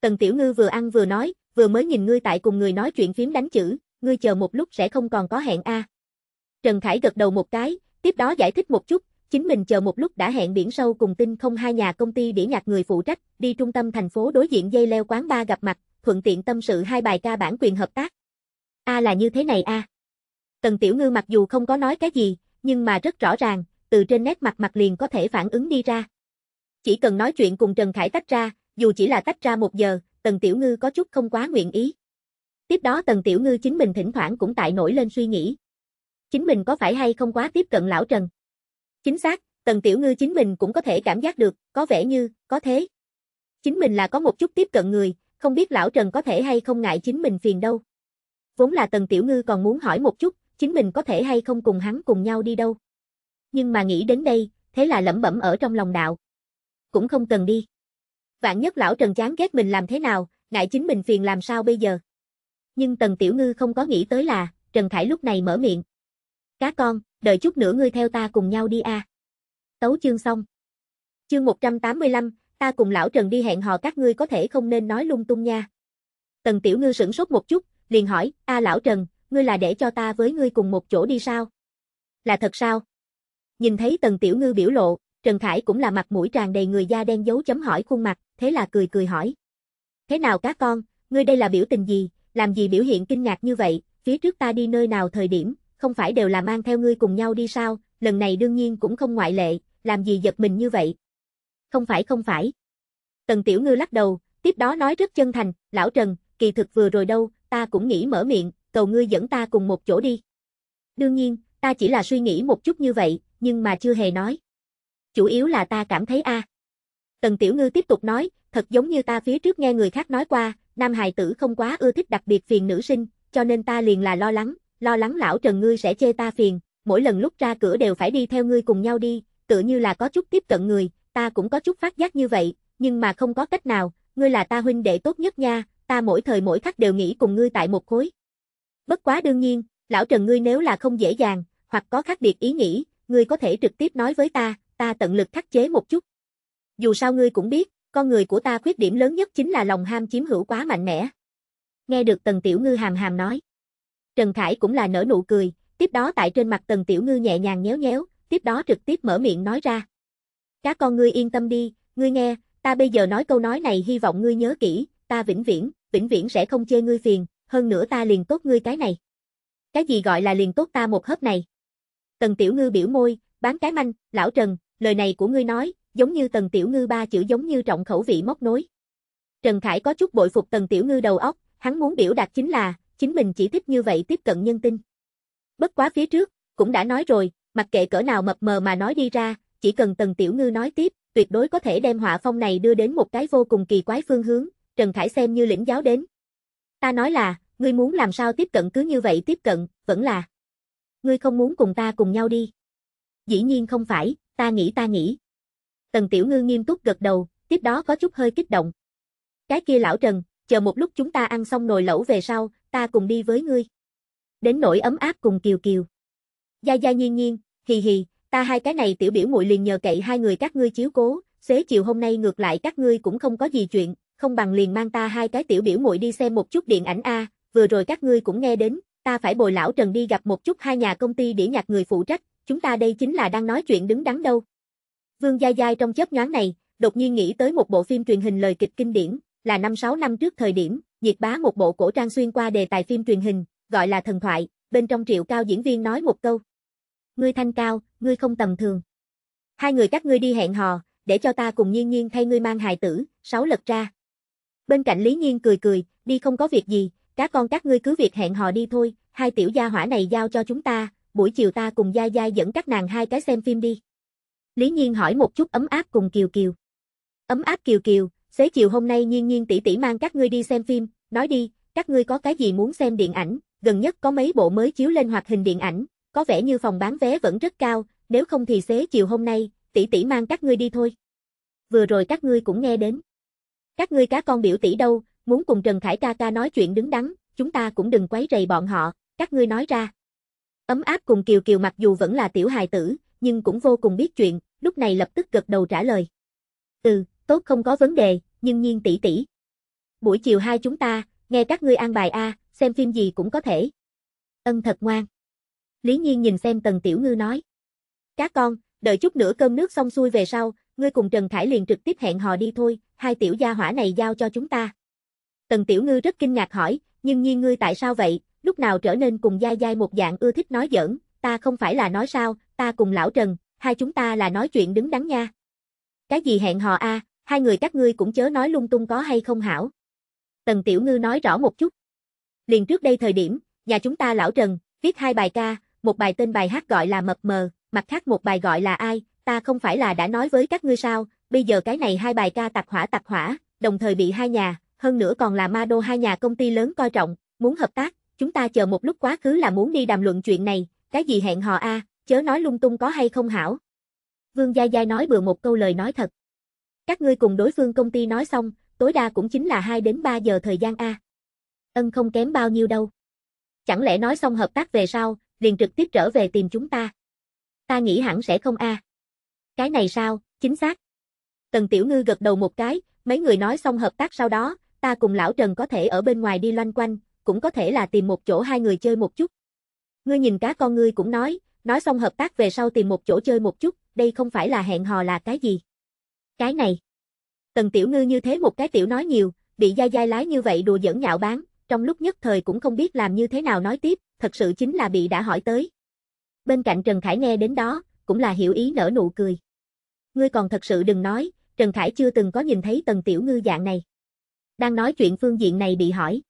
Tần Tiểu Ngư vừa ăn vừa nói, vừa mới nhìn ngươi tại cùng người nói chuyện phím đánh chữ, ngươi chờ một lúc sẽ không còn có hẹn a. Trần Khải gật đầu một cái, tiếp đó giải thích một chút, chính mình chờ một lúc đã hẹn biển sâu cùng tinh không hai nhà công ty đĩa nhạc người phụ trách, đi trung tâm thành phố đối diện dây leo quán ba gặp mặt, thuận tiện tâm sự hai bài ca bản quyền hợp tác. A là như thế này a. À. Tần Tiểu Ngư mặc dù không có nói cái gì, nhưng mà rất rõ ràng, từ trên nét mặt mặt liền có thể phản ứng đi ra. Chỉ cần nói chuyện cùng Trần Khải tách ra, dù chỉ là tách ra một giờ, Tần Tiểu Ngư có chút không quá nguyện ý. Tiếp đó Tần Tiểu Ngư chính mình thỉnh thoảng cũng tại nổi lên suy nghĩ. Chính mình có phải hay không quá tiếp cận lão Trần? Chính xác, Tần Tiểu Ngư chính mình cũng có thể cảm giác được, có vẻ như, có thế. Chính mình là có một chút tiếp cận người, không biết lão Trần có thể hay không ngại chính mình phiền đâu. Vốn là Tần Tiểu Ngư còn muốn hỏi một chút, chính mình có thể hay không cùng hắn cùng nhau đi đâu. Nhưng mà nghĩ đến đây, thế là lẩm bẩm ở trong lòng đạo. Cũng không cần đi. Vạn nhất lão Trần chán ghét mình làm thế nào, ngại chính mình phiền làm sao bây giờ. Nhưng Tần Tiểu Ngư không có nghĩ tới là, Trần Khải lúc này mở miệng. Cá con, đợi chút nữa ngươi theo ta cùng nhau đi a. À. Tấu chương xong. Chương 185, ta cùng lão Trần đi hẹn hò các ngươi có thể không nên nói lung tung nha. Tần Tiểu Ngư sửng sốt một chút, liền hỏi, a lão Trần, ngươi là để cho ta với ngươi cùng một chỗ đi sao? Là thật sao? Nhìn thấy Tần Tiểu Ngư biểu lộ, Trần Khải cũng là mặt mũi tràn đầy người da đen dấu chấm hỏi khuôn mặt, thế là cười cười hỏi. Thế nào các con, ngươi đây là biểu tình gì, làm gì biểu hiện kinh ngạc như vậy, phía trước ta đi nơi nào thời điểm, không phải đều là mang theo ngươi cùng nhau đi sao, lần này đương nhiên cũng không ngoại lệ, làm gì giật mình như vậy. Không phải không phải. Tần Tiểu Ngư lắc đầu, tiếp đó nói rất chân thành, lão Trần, kỳ thực vừa rồi đâu, ta cũng nghĩ mở miệng, cầu ngươi dẫn ta cùng một chỗ đi. Đương nhiên, ta chỉ là suy nghĩ một chút như vậy, nhưng mà chưa hề nói. Chủ yếu là ta cảm thấy a. À. Tần Tiểu Ngư tiếp tục nói, thật giống như ta phía trước nghe người khác nói qua, nam hài tử không quá ưa thích đặc biệt phiền nữ sinh, cho nên ta liền là lo lắng, lo lắng lão Trần ngươi sẽ chê ta phiền, mỗi lần lúc ra cửa đều phải đi theo ngươi cùng nhau đi, tự như là có chút tiếp cận người, ta cũng có chút phát giác như vậy, nhưng mà không có cách nào, ngươi là ta huynh đệ tốt nhất nha, ta mỗi thời mỗi khắc đều nghĩ cùng ngươi tại một khối. Bất quá đương nhiên, lão Trần ngươi nếu là không dễ dàng, hoặc có khác biệt ý nghĩ, ngươi có thể trực tiếp nói với ta, ta tận lực khắc chế một chút. Dù sao ngươi cũng biết, con người của ta khuyết điểm lớn nhất chính là lòng ham chiếm hữu quá mạnh mẽ. Nghe được Tần Tiểu Ngư hàm hàm nói. Trần Khải cũng là nở nụ cười, tiếp đó tại trên mặt Tần Tiểu Ngư nhẹ nhàng nhéo nhéo, tiếp đó trực tiếp mở miệng nói ra. cá con ngươi yên tâm đi, ngươi nghe, ta bây giờ nói câu nói này hy vọng ngươi nhớ kỹ, ta vĩnh viễn, vĩnh viễn sẽ không chê ngươi phiền, hơn nữa ta liền tốt ngươi cái này. Cái gì gọi là liền tốt ta một hớp này? Tần Tiểu Ngư biểu môi, bán cái manh, lão Trần, lời này của ngươi nói, giống như Tần Tiểu Ngư ba chữ giống như trọng khẩu vị móc nối. Trần Khải có chút bội phục Tần Tiểu Ngư đầu óc, hắn muốn biểu đạt chính là, chính mình chỉ thích như vậy tiếp cận nhân tinh. Bất quá phía trước, cũng đã nói rồi, mặc kệ cỡ nào mập mờ mà nói đi ra, chỉ cần Tần Tiểu Ngư nói tiếp, tuyệt đối có thể đem họa phong này đưa đến một cái vô cùng kỳ quái phương hướng, Trần Khải xem như lĩnh giáo đến, Ta nói là, ngươi muốn làm sao tiếp cận cứ như vậy tiếp cận, vẫn là. Ngươi không muốn cùng ta cùng nhau đi. Dĩ nhiên không phải, ta nghĩ ta nghĩ. Tần Tiểu Ngư nghiêm túc gật đầu, tiếp đó có chút hơi kích động. Cái kia lão Trần, chờ một lúc chúng ta ăn xong nồi lẩu về sau, ta cùng đi với ngươi. Đến nỗi ấm áp cùng Kiều Kiều. Gia Gia nhiên nhiên, hì hì, ta hai cái này tiểu biểu muội liền nhờ cậy hai người các ngươi chiếu cố, xế chiều hôm nay ngược lại các ngươi cũng không có gì chuyện, không bằng liền mang ta hai cái tiểu biểu muội đi xem một chút điện ảnh a, vừa rồi các ngươi cũng nghe đến, ta phải bồi lão Trần đi gặp một chút hai nhà công ty đĩa nhạc người phụ trách, chúng ta đây chính là đang nói chuyện đứng đắn đâu. Vương Gia Gia trong chớp nhoáng này, đột nhiên nghĩ tới một bộ phim truyền hình lời kịch kinh điển, là năm sáu năm trước thời điểm, nhiệt bá một bộ cổ trang xuyên qua đề tài phim truyền hình, gọi là thần thoại, bên trong triệu cao diễn viên nói một câu. Ngươi thanh cao, ngươi không tầm thường. Hai người các ngươi đi hẹn hò, để cho ta cùng nhiên nhiên thay ngươi mang hài tử, sáu lật ra. Bên cạnh Lý Nhiên cười cười, đi không có việc gì, các con các ngươi cứ việc hẹn hò đi thôi, hai tiểu gia hỏa này giao cho chúng ta, buổi chiều ta cùng Gia Gia dẫn các nàng hai cái xem phim đi. Lý Nhiên hỏi một chút ấm áp cùng Kiều Kiều. Ấm áp Kiều Kiều, xế chiều hôm nay Nhiên Nhiên tỷ tỷ mang các ngươi đi xem phim, nói đi, các ngươi có cái gì muốn xem điện ảnh, gần nhất có mấy bộ mới chiếu lên hoạt hình điện ảnh, có vẻ như phòng bán vé vẫn rất cao, nếu không thì xế chiều hôm nay, tỷ tỷ mang các ngươi đi thôi. Vừa rồi các ngươi cũng nghe đến. Các ngươi cá con biểu tỷ đâu, muốn cùng Trần Khải ca ca nói chuyện đứng đắn, chúng ta cũng đừng quấy rầy bọn họ, các ngươi nói ra. Ấm áp cùng Kiều Kiều mặc dù vẫn là tiểu hài tử, nhưng cũng vô cùng biết chuyện, lúc này lập tức gật đầu trả lời. Ừ, tốt không có vấn đề, nhưng nhiên tỷ tỷ. Buổi chiều hai chúng ta, nghe các ngươi an bài a, xem phim gì cũng có thể. Ân thật ngoan. Lý Nhiên nhìn xem Tần Tiểu Ngư nói. cá con, đợi chút nữa cơm nước xong xuôi về sau, ngươi cùng Trần Khải liền trực tiếp hẹn hò đi thôi, hai tiểu gia hỏa này giao cho chúng ta. Tần Tiểu Ngư rất kinh ngạc hỏi, nhưng nhiên ngươi tại sao vậy, lúc nào trở nên cùng Gia Giai một dạng ưa thích nói giỡn, ta không phải là nói sao, ta cùng Lão Trần, hai chúng ta là nói chuyện đứng đắn nha. Cái gì hẹn hò a, hai người các ngươi cũng chớ nói lung tung có hay không hảo. Tần Tiểu Ngư nói rõ một chút. Liền trước đây thời điểm, nhà chúng ta Lão Trần, viết hai bài ca, một bài tên bài hát gọi là Mập Mờ, mặt khác một bài gọi là Ai, ta không phải là đã nói với các ngươi sao, Bây giờ cái này hai bài ca tạc hỏa tạc hỏa, đồng thời bị hai nhà, hơn nữa còn là ma đô hai nhà công ty lớn coi trọng, muốn hợp tác, chúng ta chờ một lúc quá khứ là muốn đi đàm luận chuyện này, cái gì hẹn hò a, chớ nói lung tung có hay không hảo. Vương Gia Gia nói bừa một câu lời nói thật. Các ngươi cùng đối phương công ty nói xong, tối đa cũng chính là 2 đến 3 giờ thời gian a. Ân không kém bao nhiêu đâu. Chẳng lẽ nói xong hợp tác về sau, liền trực tiếp trở về tìm chúng ta? Ta nghĩ hẳn sẽ không a. Cái này sao, chính xác. Tần Tiểu Ngư gật đầu một cái, mấy người nói xong hợp tác sau đó, ta cùng lão Trần có thể ở bên ngoài đi loanh quanh, cũng có thể là tìm một chỗ hai người chơi một chút. Ngươi nhìn cá con ngươi cũng nói, nói xong hợp tác về sau tìm một chỗ chơi một chút, đây không phải là hẹn hò là cái gì. Cái này. Tần Tiểu Ngư như thế một cái tiểu nói nhiều, bị dai dai lái như vậy đùa dẫn nhạo bán, trong lúc nhất thời cũng không biết làm như thế nào nói tiếp, thật sự chính là bị đã hỏi tới. Bên cạnh Trần Khải nghe đến đó, cũng là hiểu ý nở nụ cười. Ngươi còn thật sự đừng nói, Trần Khải chưa từng có nhìn thấy Tần Tiểu Ngư dạng này. Đang nói chuyện phương diện này bị hỏi.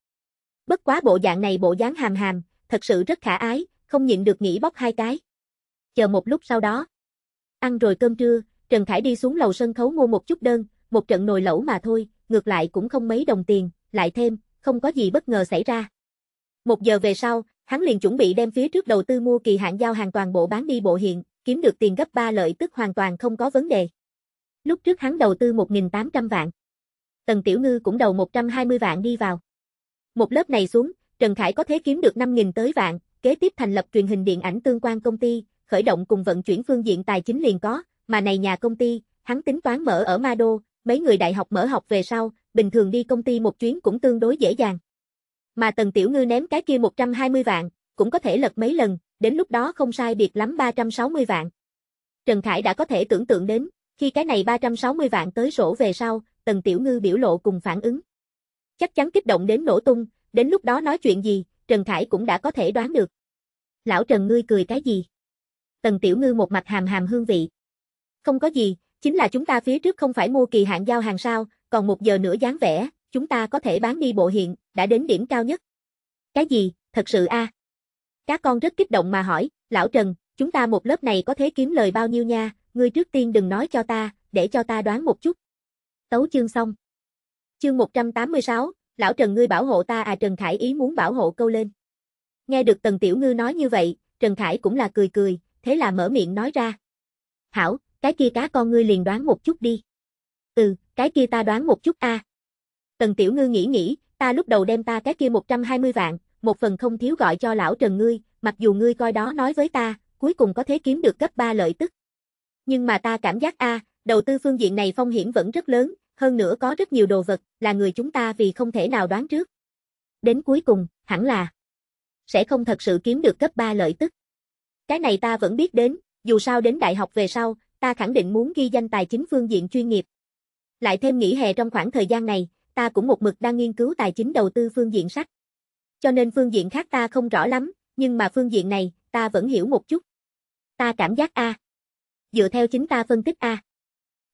Bất quá bộ dạng này bộ dáng hàm hàm, thật sự rất khả ái, không nhịn được nghĩ bóc hai cái. Chờ một lúc sau đó. Ăn rồi cơm trưa, Trần Khải đi xuống lầu sân khấu mua một chút đơn, một trận nồi lẩu mà thôi, ngược lại cũng không mấy đồng tiền, lại thêm, không có gì bất ngờ xảy ra. Một giờ về sau, hắn liền chuẩn bị đem phía trước đầu tư mua kỳ hạn giao hàng toàn bộ bán đi bộ hiện, kiếm được tiền gấp ba lợi tức hoàn toàn không có vấn đề. Lúc trước hắn đầu tư 1.800 vạn. Tần Tiểu Ngư cũng đầu 120 vạn đi vào. Một lớp này xuống, Trần Khải có thể kiếm được 5.000 tới vạn, kế tiếp thành lập truyền hình điện ảnh tương quan công ty, khởi động cùng vận chuyển phương diện tài chính liền có, mà này nhà công ty, hắn tính toán mở ở Ma Đô, mấy người đại học mở học về sau, bình thường đi công ty một chuyến cũng tương đối dễ dàng. Mà Tần Tiểu Ngư ném cái kia 120 vạn, cũng có thể lật mấy lần, đến lúc đó không sai biệt lắm 360 vạn. Trần Khải đã có thể tưởng tượng đến, khi cái này 360 vạn tới sổ về sau, Tần Tiểu Ngư biểu lộ cùng phản ứng. Chắc chắn kích động đến nổ tung, đến lúc đó nói chuyện gì, Trần Khải cũng đã có thể đoán được. Lão Trần ngươi cười cái gì? Tần Tiểu Ngư một mặt hàm hàm hương vị. Không có gì, chính là chúng ta phía trước không phải mua kỳ hạn giao hàng sao, còn một giờ nữa dáng vẻ, chúng ta có thể bán đi bộ hiện, đã đến điểm cao nhất. Cái gì, thật sự a à? Các con rất kích động mà hỏi, lão Trần, chúng ta một lớp này có thể kiếm lời bao nhiêu nha, ngươi trước tiên đừng nói cho ta, để cho ta đoán một chút. Tấu chương xong. Chương 186, lão Trần ngươi bảo hộ ta à Trần Khải ý muốn bảo hộ câu lên. Nghe được Tần Tiểu Ngư nói như vậy, Trần Khải cũng là cười cười, thế là mở miệng nói ra. Hảo, cái kia cá con ngươi liền đoán một chút đi. Ừ, cái kia ta đoán một chút a. À. Tần Tiểu Ngư nghĩ nghĩ, ta lúc đầu đem ta cái kia 120 vạn, một phần không thiếu gọi cho lão Trần ngươi, mặc dù ngươi coi đó nói với ta, cuối cùng có thế kiếm được cấp 3 lợi tức. Nhưng mà ta cảm giác a, đầu tư phương diện này phong hiểm vẫn rất lớn, hơn nữa có rất nhiều đồ vật là người chúng ta vì không thể nào đoán trước. Đến cuối cùng, hẳn là sẽ không thật sự kiếm được cấp 3 lợi tức. Cái này ta vẫn biết đến, dù sao đến đại học về sau, ta khẳng định muốn ghi danh tài chính phương diện chuyên nghiệp. Lại thêm nghỉ hè trong khoảng thời gian này, ta cũng một mực đang nghiên cứu tài chính đầu tư phương diện sách. Cho nên phương diện khác ta không rõ lắm, nhưng mà phương diện này, ta vẫn hiểu một chút. Ta cảm giác a, dựa theo chính ta phân tích A.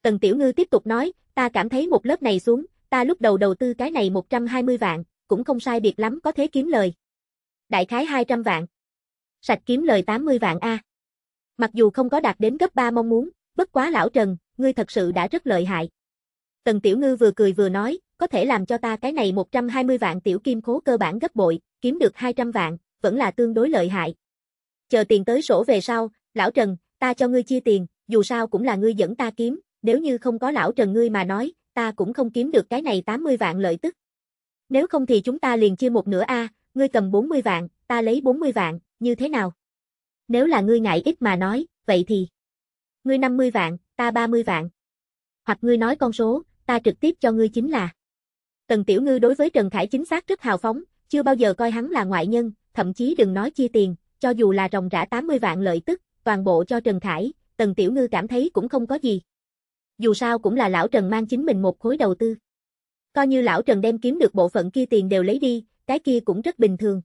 Tần Tiểu Ngư tiếp tục nói, ta cảm thấy một lớp này xuống, ta lúc đầu đầu tư cái này 120 vạn, cũng không sai biệt lắm có thế kiếm lời. Đại khái 200 vạn. Sạch kiếm lời 80 vạn A. Mặc dù không có đạt đến gấp 3 mong muốn, bất quá lão Trần, ngươi thật sự đã rất lợi hại. Tần Tiểu Ngư vừa cười vừa nói, có thể làm cho ta cái này 120 vạn tiểu kim khố cơ bản gấp bội, kiếm được 200 vạn, vẫn là tương đối lợi hại. Chờ tiền tới sổ về sau, lão Trần, ta cho ngươi chia tiền, dù sao cũng là ngươi dẫn ta kiếm, nếu như không có lão Trần ngươi mà nói, ta cũng không kiếm được cái này 80 vạn lợi tức. Nếu không thì chúng ta liền chia một nửa a, ngươi cầm 40 vạn, ta lấy 40 vạn, như thế nào? Nếu là ngươi ngại ít mà nói, vậy thì ngươi 50 vạn, ta 30 vạn. Hoặc ngươi nói con số, ta trực tiếp cho ngươi chính là. Tần Tiểu Ngư đối với Trần Khải chính xác rất hào phóng, chưa bao giờ coi hắn là ngoại nhân, thậm chí đừng nói chia tiền, cho dù là rồng rã 80 vạn lợi tức, toàn bộ cho Trần Khải, Tần Tiểu Ngư cảm thấy cũng không có gì. Dù sao cũng là lão Trần mang chính mình một khối đầu tư. Coi như lão Trần đem kiếm được bộ phận kia tiền đều lấy đi, cái kia cũng rất bình thường.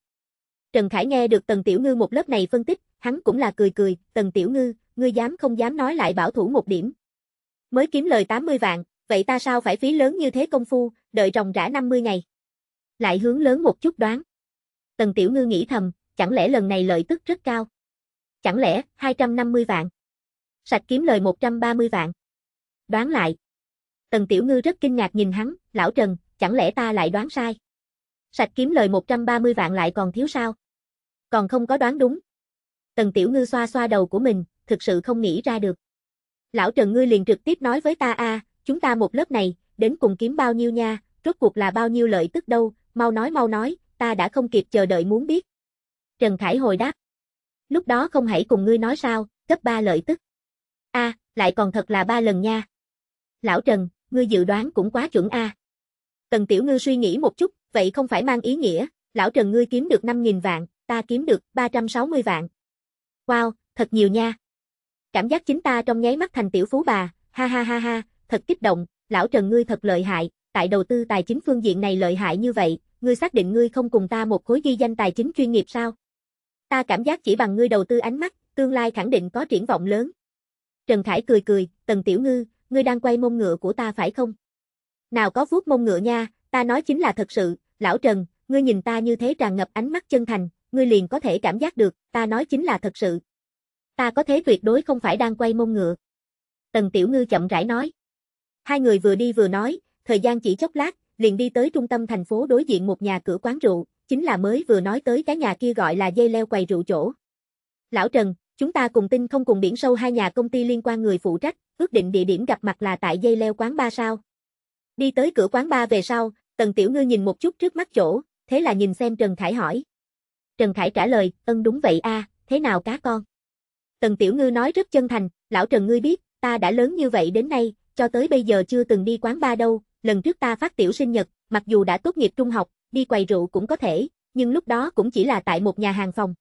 Trần Khải nghe được Tần Tiểu Ngư một lớp này phân tích, hắn cũng là cười cười, Tần Tiểu Ngư, ngươi dám không dám nói lại bảo thủ một điểm. Mới kiếm lời 80 vạn, vậy ta sao phải phí lớn như thế công phu, đợi ròng rã 50 ngày. Lại hướng lớn một chút đoán. Tần Tiểu Ngư nghĩ thầm, chẳng lẽ lần này lợi tức rất cao. Chẳng lẽ, 250 vạn? Sạch kiếm lời 130 vạn. Đoán lại. Tần Tiểu Ngư rất kinh ngạc nhìn hắn, lão Trần, chẳng lẽ ta lại đoán sai? Sạch kiếm lời 130 vạn lại còn thiếu sao? Còn không có đoán đúng. Tần Tiểu Ngư xoa xoa đầu của mình, thực sự không nghĩ ra được. Lão Trần ngươi liền trực tiếp nói với ta a, à, chúng ta một lớp này, đến cùng kiếm bao nhiêu nha, rốt cuộc là bao nhiêu lợi tức đâu, mau nói mau nói, ta đã không kịp chờ đợi muốn biết. Trần Khải hồi đáp lúc đó không hãy cùng ngươi nói sao, cấp ba lợi tức. a à, lại còn thật là ba lần nha. Lão Trần, ngươi dự đoán cũng quá chuẩn a à. Tần Tiểu Ngư suy nghĩ một chút, vậy không phải mang ý nghĩa, lão Trần ngươi kiếm được 5.000 vạn, ta kiếm được 360 vạn. Wow, thật nhiều nha. Cảm giác chính ta trong nháy mắt thành tiểu phú bà, ha ha ha ha, thật kích động, lão Trần ngươi thật lợi hại, tại đầu tư tài chính phương diện này lợi hại như vậy, ngươi xác định ngươi không cùng ta một khối ghi danh tài chính chuyên nghiệp sao? Ta cảm giác chỉ bằng ngươi đầu tư ánh mắt, tương lai khẳng định có triển vọng lớn. Trần Khải cười cười, Tần Tiểu Ngư, ngươi đang quay mông ngựa của ta phải không? Nào có vuốt mông ngựa nha, ta nói chính là thật sự, lão Trần, ngươi nhìn ta như thế tràn ngập ánh mắt chân thành, ngươi liền có thể cảm giác được, ta nói chính là thật sự. Ta có thế tuyệt đối không phải đang quay mông ngựa. Tần Tiểu Ngư chậm rãi nói. Hai người vừa đi vừa nói, thời gian chỉ chốc lát, liền đi tới trung tâm thành phố đối diện một nhà cửa quán rượu, chính là mới vừa nói tới cái nhà kia gọi là dây leo quầy rượu chỗ. Lão Trần, chúng ta cùng tin không cùng biển sâu hai nhà công ty liên quan người phụ trách, ước định địa điểm gặp mặt là tại dây leo quán ba sao. Đi tới cửa quán ba về sau, Tần Tiểu Ngư nhìn một chút trước mắt chỗ, thế là nhìn xem Trần Khải hỏi. Trần Khải trả lời, ân đúng vậy a, thế nào cá con? Tần Tiểu Ngư nói rất chân thành, lão Trần ngươi biết, ta đã lớn như vậy đến nay, cho tới bây giờ chưa từng đi quán ba đâu, lần trước ta phát tiểu sinh nhật, mặc dù đã tốt nghiệp trung học, đi quầy rượu cũng có thể, nhưng lúc đó cũng chỉ là tại một nhà hàng phòng.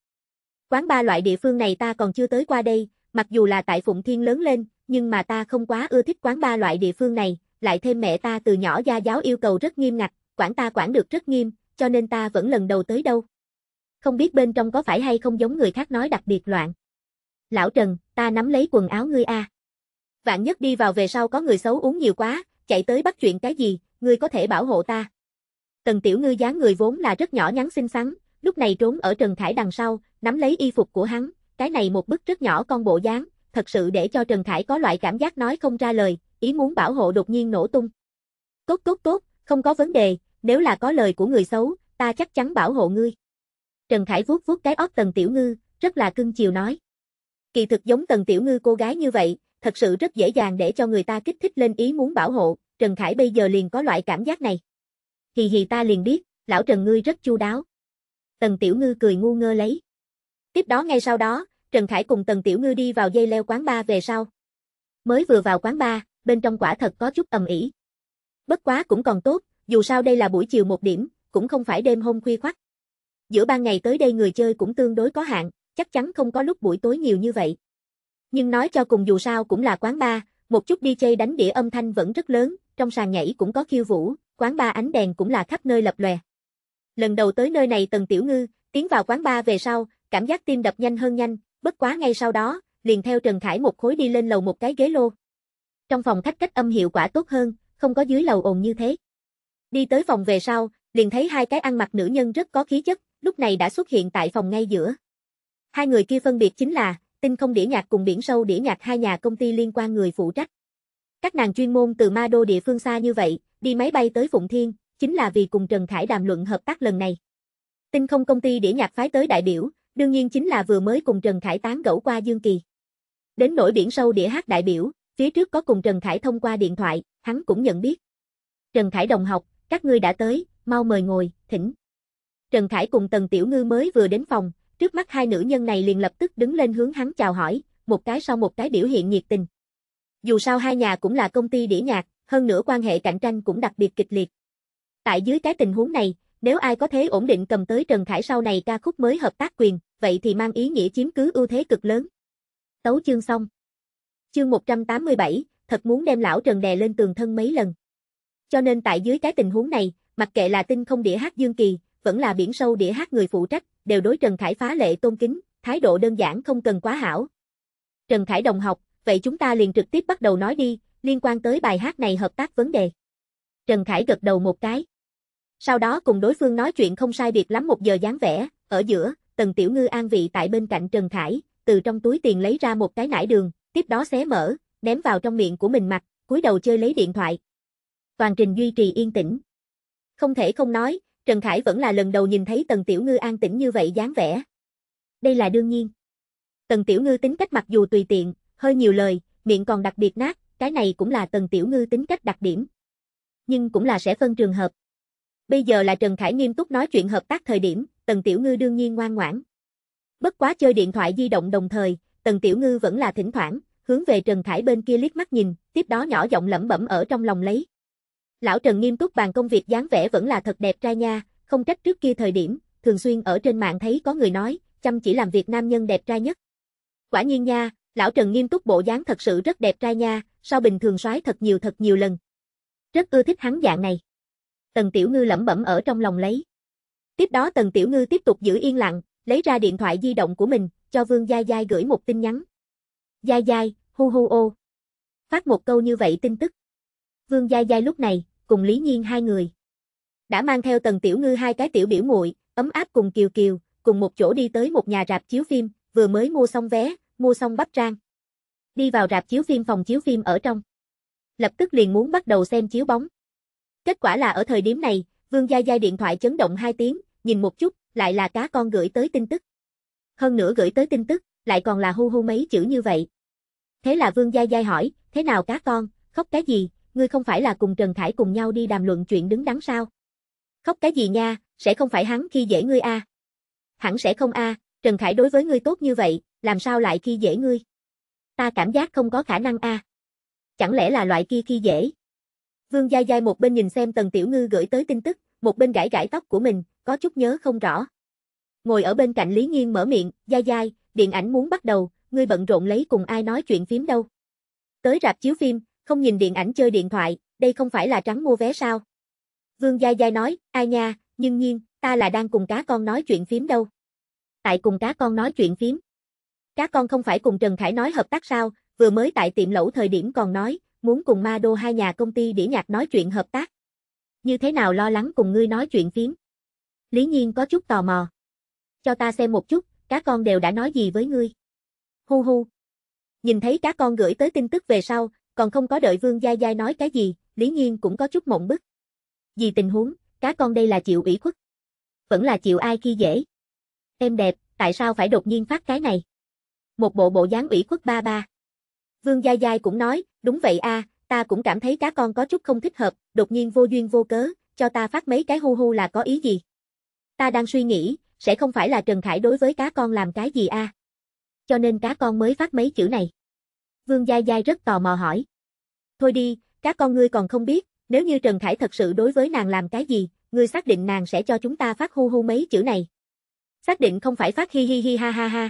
Quán ba loại địa phương này ta còn chưa tới qua đây, mặc dù là tại Phụng Thiên lớn lên, nhưng mà ta không quá ưa thích quán ba loại địa phương này, lại thêm mẹ ta từ nhỏ gia giáo yêu cầu rất nghiêm ngặt, quản ta quản được rất nghiêm, cho nên ta vẫn lần đầu tới đâu. Không biết bên trong có phải hay không giống người khác nói đặc biệt loạn. Lão Trần, ta nắm lấy quần áo ngươi a. Vạn nhất đi vào về sau có người xấu uống nhiều quá, chạy tới bắt chuyện cái gì, ngươi có thể bảo hộ ta. Tần Tiểu Ngư dáng người vốn là rất nhỏ nhắn xinh xắn, lúc này trốn ở Trần Khải đằng sau, nắm lấy y phục của hắn, cái này một bức rất nhỏ con bộ dáng, thật sự để cho Trần Khải có loại cảm giác nói không ra lời, ý muốn bảo hộ đột nhiên nổ tung. Tốt tốt tốt, không có vấn đề, nếu là có lời của người xấu, ta chắc chắn bảo hộ ngươi. Trần Khải vuốt vuốt cái óc Tần Tiểu Ngư, rất là cưng chiều nói. Kỳ thực giống Tần Tiểu Ngư cô gái như vậy, thật sự rất dễ dàng để cho người ta kích thích lên ý muốn bảo hộ, Trần Khải bây giờ liền có loại cảm giác này hì hì ta liền biết, lão Trần ngươi rất chu đáo. Tần Tiểu Ngư cười ngu ngơ lấy. Tiếp đó ngay sau đó, Trần Khải cùng Tần Tiểu Ngư đi vào dây leo quán ba về sau. Mới vừa vào quán ba, bên trong quả thật có chút ầm ĩ. Bất quá cũng còn tốt, dù sao đây là buổi chiều một điểm, cũng không phải đêm hôm khuya khoắt. Giữa ban ngày tới đây người chơi cũng tương đối có hạn, chắc chắn không có lúc buổi tối nhiều như vậy. Nhưng nói cho cùng dù sao cũng là quán ba một chút đi chơi đánh đĩa âm thanh vẫn rất lớn, trong sàn nhảy cũng có khiêu vũ, quán ba ánh đèn cũng là khắp nơi lập lòe. Lần đầu tới nơi này Tần Tiểu Ngư, tiến vào quán ba về sau, cảm giác tim đập nhanh hơn nhanh, bất quá ngay sau đó, liền theo Trần Khải một khối đi lên lầu một cái ghế lô. Trong phòng khách cách âm hiệu quả tốt hơn, không có dưới lầu ồn như thế. Đi tới phòng về sau, liền thấy hai cái ăn mặc nữ nhân rất có khí chất, lúc này đã xuất hiện tại phòng ngay giữa. Hai người kia phân biệt chính là, tinh không đĩa nhạc cùng biển sâu đĩa nhạc hai nhà công ty liên quan người phụ trách. Các nàng chuyên môn từ ma đô địa phương xa như vậy, đi máy bay tới Phụng Thiên, chính là vì cùng Trần Khải đàm luận hợp tác lần này. Tinh không công ty đĩa nhạc phái tới đại biểu, đương nhiên chính là vừa mới cùng Trần Khải tán gẫu qua Dương Kỳ. Đến nổi biển sâu đĩa hát đại biểu, phía trước có cùng Trần Khải thông qua điện thoại, hắn cũng nhận biết. Trần Khải đồng học, các ngươi đã tới, mau mời ngồi, thỉnh. Trần Khải cùng Tần Tiểu Ngư mới vừa đến phòng, trước mắt hai nữ nhân này liền lập tức đứng lên hướng hắn chào hỏi, một cái sau một cái biểu hiện nhiệt tình. Dù sao hai nhà cũng là công ty đĩa nhạc, hơn nữa quan hệ cạnh tranh cũng đặc biệt kịch liệt. Tại dưới cái tình huống này, nếu ai có thế ổn định cầm tới Trần Khải sau này ca khúc mới hợp tác quyền, vậy thì mang ý nghĩa chiếm cứ ưu thế cực lớn. Tấu chương xong. Chương 187, thật muốn đem lão Trần đè lên tường thân mấy lần. Cho nên tại dưới cái tình huống này, mặc kệ là tinh không đĩa hát Dương Kỳ, vẫn là biển sâu đĩa hát người phụ trách, đều đối Trần Khải phá lệ tôn kính, thái độ đơn giản không cần quá hảo. Trần Khải đồng học, vậy chúng ta liền trực tiếp bắt đầu nói đi, liên quan tới bài hát này hợp tác vấn đề. Trần Khải gật đầu một cái. Sau đó cùng đối phương nói chuyện không sai biệt lắm một giờ dáng vẻ, ở giữa, Tần Tiểu Ngư an vị tại bên cạnh Trần Khải, từ trong túi tiền lấy ra một cái nải đường, tiếp đó xé mở, ném vào trong miệng của mình mặt, cúi đầu chơi lấy điện thoại. Toàn trình duy trì yên tĩnh. Không thể không nói, Trần Khải vẫn là lần đầu nhìn thấy Tần Tiểu Ngư an tĩnh như vậy dáng vẻ. Đây là đương nhiên. Tần Tiểu Ngư tính cách mặc dù tùy tiện, hơi nhiều lời, miệng còn đặc biệt nát, cái này cũng là Tần Tiểu Ngư tính cách đặc điểm. Nhưng cũng là sẽ phân trường hợp. Bây giờ là Trần Khải nghiêm túc nói chuyện hợp tác thời điểm, Tần Tiểu Ngư đương nhiên ngoan ngoãn. Bất quá chơi điện thoại di động đồng thời, Tần Tiểu Ngư vẫn là thỉnh thoảng, hướng về Trần Khải bên kia liếc mắt nhìn, tiếp đó nhỏ giọng lẩm bẩm ở trong lòng lấy. Lão Trần nghiêm túc bàn công việc dáng vẻ vẫn là thật đẹp trai nha, không trách trước kia thời điểm, thường xuyên ở trên mạng thấy có người nói, chăm chỉ làm việc nam nhân đẹp trai nhất. Quả nhiên nha, Lão Trần nghiêm túc bộ dáng thật sự rất đẹp trai nha, so bình thường xoái thật nhiều thật nhiều lần. Rất ưa thích hắn dạng này. Tần Tiểu Ngư lẩm bẩm ở trong lòng lấy. Tiếp đó Tần Tiểu Ngư tiếp tục giữ yên lặng, lấy ra điện thoại di động của mình, cho Vương Gia Gia gửi một tin nhắn. Gia Gia, hu hu ô. Phát một câu như vậy tin tức. Vương Gia Gia lúc này, cùng Lý Nhiên hai người. Đã mang theo Tần Tiểu Ngư hai cái tiểu biểu muội ấm áp cùng Kiều Kiều, cùng một chỗ đi tới một nhà rạp chiếu phim, vừa mới mua xong vé, mua xong bắp rang. Đi vào rạp chiếu phim phòng chiếu phim ở trong. Lập tức liền muốn bắt đầu xem chiếu bóng. Kết quả là ở thời điểm này, Vương Gia Gia điện thoại chấn động 2 tiếng, nhìn một chút, lại là cá con gửi tới tin tức. Hơn nữa gửi tới tin tức, lại còn là hu hu mấy chữ như vậy. Thế là Vương Gia Gia hỏi, thế nào cá con, khóc cái gì, ngươi không phải là cùng Trần Khải cùng nhau đi đàm luận chuyện đứng đắn sao? Khóc cái gì nha, sẽ không phải hắn khi dễ ngươi a. À? Hẳn sẽ không a, à, Trần Khải đối với ngươi tốt như vậy, làm sao lại khi dễ ngươi? Ta cảm giác không có khả năng a. À? Chẳng lẽ là loại kia khi dễ? Vương Gia Gia một bên nhìn xem Tần Tiểu Ngư gửi tới tin tức, một bên gãi gãi tóc của mình, có chút nhớ không rõ. Ngồi ở bên cạnh Lý Nghiên mở miệng, Gia Gia, điện ảnh muốn bắt đầu, ngươi bận rộn lấy cùng ai nói chuyện phím đâu. Tới rạp chiếu phim, không nhìn điện ảnh chơi điện thoại, đây không phải là trắng mua vé sao? Vương Gia Gia nói, ai nha, nhưng nhiên, ta là đang cùng cá con nói chuyện phím đâu. Tại cùng cá con nói chuyện phím. Các con không phải cùng Trần Khải nói hợp tác sao, vừa mới tại tiệm lẩu thời điểm còn nói, muốn cùng Ma Đô hai nhà công ty đĩa nhạc nói chuyện hợp tác. Như thế nào lo lắng cùng ngươi nói chuyện phiếm? Lý Nhiên có chút tò mò. Cho ta xem một chút, các con đều đã nói gì với ngươi? Hu hu. Nhìn thấy các con gửi tới tin tức về sau, còn không có đợi Vương Gia Gia nói cái gì, Lý Nhiên cũng có chút mộng bức. Vì tình huống, các con đây là chịu ủy khuất. Vẫn là chịu ai khi dễ. Em đẹp, tại sao phải đột nhiên phát cái này? một bộ bộ dáng ủy khuất ba ba. Vương Gia Giai cũng nói, đúng vậy a, ta cũng cảm thấy cá con có chút không thích hợp, đột nhiên vô duyên vô cớ, cho ta phát mấy cái hu hu là có ý gì. Ta đang suy nghĩ, sẽ không phải là Trần Khải đối với cá con làm cái gì a? Cho nên cá con mới phát mấy chữ này. Vương Gia Giai rất tò mò hỏi. Thôi đi, cá con ngươi còn không biết, nếu như Trần Khải thật sự đối với nàng làm cái gì, ngươi xác định nàng sẽ cho chúng ta phát hu hu mấy chữ này. Xác định không phải phát hi hi hi ha ha ha.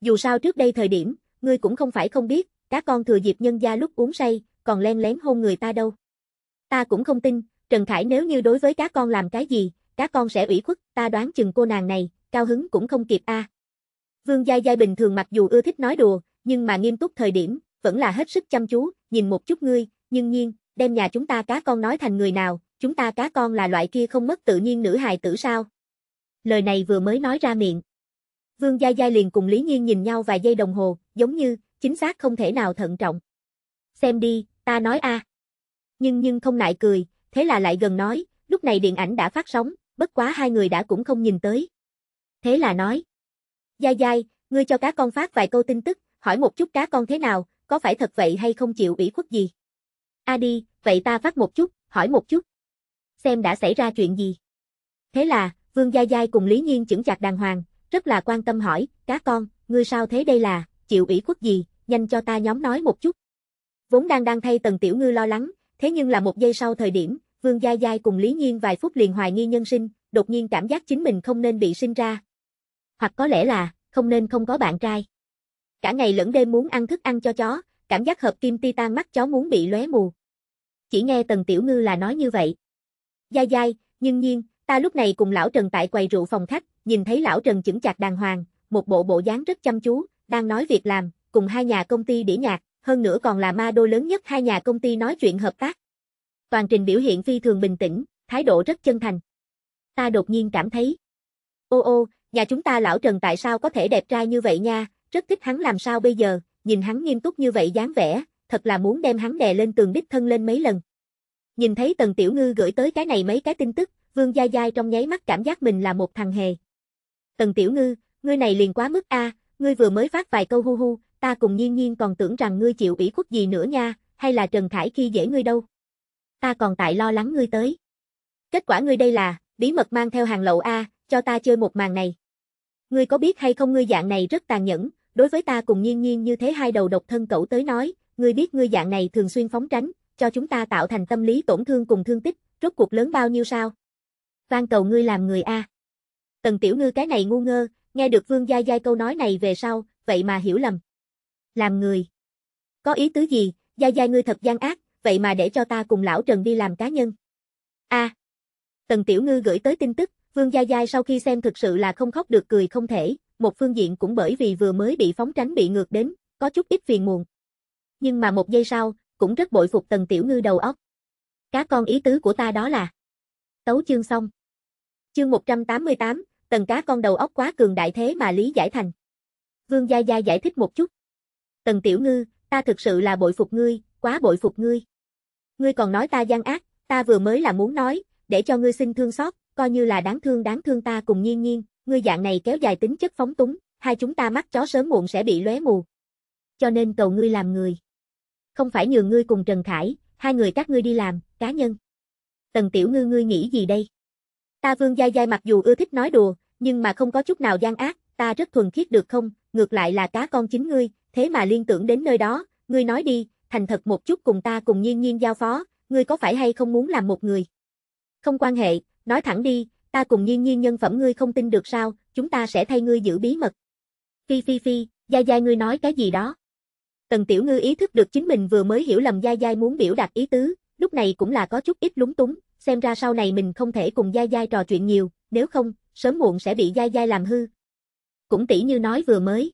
Dù sao trước đây thời điểm, ngươi cũng không phải không biết, cá con thừa dịp nhân gia lúc uống say, còn len lén hôn người ta đâu. Ta cũng không tin, Trần Khải nếu như đối với cá con làm cái gì, cá con sẽ ủy khuất, ta đoán chừng cô nàng này, cao hứng cũng không kịp a. À. Vương giai giai bình thường mặc dù ưa thích nói đùa, nhưng mà nghiêm túc thời điểm, vẫn là hết sức chăm chú, nhìn một chút ngươi, nhưng nhiên, đem nhà chúng ta cá con nói thành người nào, chúng ta cá con là loại kia không mất tự nhiên nữ hài tử sao. Lời này vừa mới nói ra miệng, Vương Gia Gia liền cùng Lý Nhiên nhìn nhau vài giây đồng hồ, giống như, chính xác không thể nào thận trọng. Xem đi, ta nói a. Nhưng nhưng không nại cười, thế là lại gần nói, lúc này điện ảnh đã phát sóng, bất quá hai người đã cũng không nhìn tới. Thế là nói. Gia Gia, ngươi cho cá con phát vài câu tin tức, hỏi một chút cá con thế nào, có phải thật vậy hay không chịu ủy khuất gì? A đi, vậy ta phát một chút, hỏi một chút. Xem đã xảy ra chuyện gì. Thế là, Vương Gia Gia cùng Lý Nhiên chững chặt đàng hoàng, rất là quan tâm hỏi, cá con, ngươi sao thế đây là, chịu ủy khuất gì, nhanh cho ta nhóm nói một chút. Vốn đang đang thay Tần Tiểu Ngư lo lắng, thế nhưng là một giây sau thời điểm, Vương Gia Giai cùng Lý Nhiên vài phút liền hoài nghi nhân sinh, đột nhiên cảm giác chính mình không nên bị sinh ra. Hoặc có lẽ là, không nên không có bạn trai. Cả ngày lẫn đêm muốn ăn thức ăn cho chó, cảm giác hợp kim titan mắt chó muốn bị lóe mù. Chỉ nghe Tần Tiểu Ngư là nói như vậy. giai Giai, nhưng nhiên, ta lúc này cùng lão Trần tại quầy rượu phòng khách, nhìn thấy lão Trần chững chạc đàng hoàng, một bộ bộ dáng rất chăm chú, đang nói việc làm, cùng hai nhà công ty đĩa nhạc, hơn nữa còn là ma đô lớn nhất hai nhà công ty nói chuyện hợp tác. Toàn trình biểu hiện phi thường bình tĩnh, thái độ rất chân thành. Ta đột nhiên cảm thấy, ô ô, nhà chúng ta lão Trần tại sao có thể đẹp trai như vậy nha, rất thích hắn làm sao bây giờ, nhìn hắn nghiêm túc như vậy dáng vẻ, thật là muốn đem hắn đè lên tường đích thân lên mấy lần. Nhìn thấy Tần Tiểu Ngư gửi tới cái này mấy cái tin tức, Vương Gia Giai trong nháy mắt cảm giác mình là một thằng hề. Tần Tiểu Ngư, ngươi này liền quá mức a, ngươi vừa mới phát vài câu hu hu, ta cùng nhiên nhiên còn tưởng rằng ngươi chịu ủy khuất gì nữa nha, hay là Trần Khải khi dễ ngươi đâu. Ta còn tại lo lắng ngươi tới. Kết quả ngươi đây là, bí mật mang theo hàng lậu a, cho ta chơi một màn này. Ngươi có biết hay không ngươi dạng này rất tàn nhẫn, đối với ta cùng nhiên nhiên như thế hai đầu độc thân cậu tới nói, ngươi biết ngươi dạng này thường xuyên phóng tránh, cho chúng ta tạo thành tâm lý tổn thương cùng thương tích, rốt cuộc lớn bao nhiêu sao. Van cầu ngươi làm người a. Tần Tiểu Ngư cái này ngu ngơ, nghe được Vương Gia Giai câu nói này về sau, vậy mà hiểu lầm. Làm người. Có ý tứ gì, Gia Giai ngươi thật gian ác, vậy mà để cho ta cùng lão Trần đi làm cá nhân. a à. Tần Tiểu Ngư gửi tới tin tức, Vương Gia Giai sau khi xem thực sự là không khóc được cười không thể, một phương diện cũng bởi vì vừa mới bị phóng tránh bị ngược đến, có chút ít phiền muộn. Nhưng mà một giây sau, cũng rất bội phục Tần Tiểu Ngư đầu óc. Cá con ý tứ của ta đó là Tấu chương xong. Chương 188, tần cá con đầu óc quá cường đại thế mà lý giải thành. Vương Gia Gia giải thích một chút. Tần Tiểu Ngư, ta thực sự là bội phục ngươi, quá bội phục ngươi. Ngươi còn nói ta gian ác, ta vừa mới là muốn nói, để cho ngươi xin thương xót, coi như là đáng thương đáng thương ta cùng nhiên nhiên, ngươi dạng này kéo dài tính chất phóng túng, hai chúng ta mắt chó sớm muộn sẽ bị lóe mù. Cho nên cầu ngươi làm người. Không phải nhường ngươi cùng Trần Khải, hai người các ngươi đi làm, cá nhân. Tần Tiểu Ngư ngươi nghĩ gì đây? Ta Vương Giai Giai mặc dù ưa thích nói đùa, nhưng mà không có chút nào gian ác, ta rất thuần khiết được không, ngược lại là cá con chính ngươi, thế mà liên tưởng đến nơi đó, ngươi nói đi, thành thật một chút cùng ta cùng nhiên nhiên giao phó, ngươi có phải hay không muốn làm một người? Không quan hệ, nói thẳng đi, ta cùng nhiên nhiên nhân phẩm ngươi không tin được sao, chúng ta sẽ thay ngươi giữ bí mật. Phi phi phi, Giai Giai ngươi nói cái gì đó? Tần Tiểu Ngư ý thức được chính mình vừa mới hiểu lầm Giai Giai muốn biểu đạt ý tứ, lúc này cũng là có chút ít lúng túng, xem ra sau này mình không thể cùng Giai Giai trò chuyện nhiều, nếu không, sớm muộn sẽ bị Giai Giai làm hư. Cũng tỉ như nói vừa mới.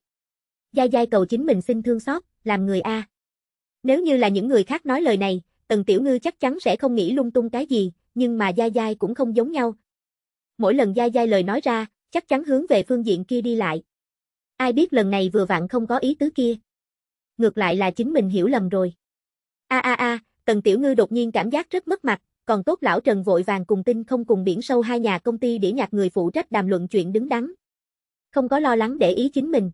Giai Giai cầu chính mình xin thương xót, làm người A. Nếu như là những người khác nói lời này, Tần Tiểu Ngư chắc chắn sẽ không nghĩ lung tung cái gì, nhưng mà Giai Giai cũng không giống nhau. Mỗi lần Giai Giai lời nói ra, chắc chắn hướng về phương diện kia đi lại. Ai biết lần này vừa vặn không có ý tứ kia. Ngược lại là chính mình hiểu lầm rồi. A a a, Tần Tiểu Ngư đột nhiên cảm giác rất mất mặt, còn tốt lão Trần vội vàng cùng tin không cùng biển sâu hai nhà công ty để nhạc người phụ trách đàm luận chuyện đứng đắn. Không có lo lắng để ý chính mình.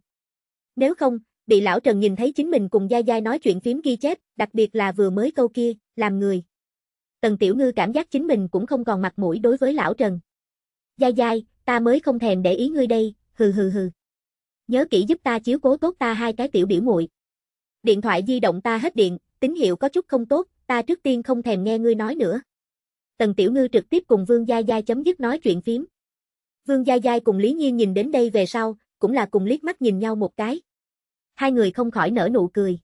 Nếu không, bị lão Trần nhìn thấy chính mình cùng Gia Gia nói chuyện phím ghi chép, đặc biệt là vừa mới câu kia, làm người. Tần Tiểu Ngư cảm giác chính mình cũng không còn mặt mũi đối với lão Trần. Gia Gia, ta mới không thèm để ý ngươi đây, hừ hừ hừ. Nhớ kỹ giúp ta chiếu cố tốt ta hai cái tiểu biểu muội. Điện thoại di động ta hết điện, tín hiệu có chút không tốt, ta trước tiên không thèm nghe ngươi nói nữa. Tần Tiểu Ngư trực tiếp cùng Vương Gia Gia chấm dứt nói chuyện phím. Vương Gia Gia cùng Lý Nhiên nhìn đến đây về sau, cũng là cùng liếc mắt nhìn nhau một cái. Hai người không khỏi nở nụ cười.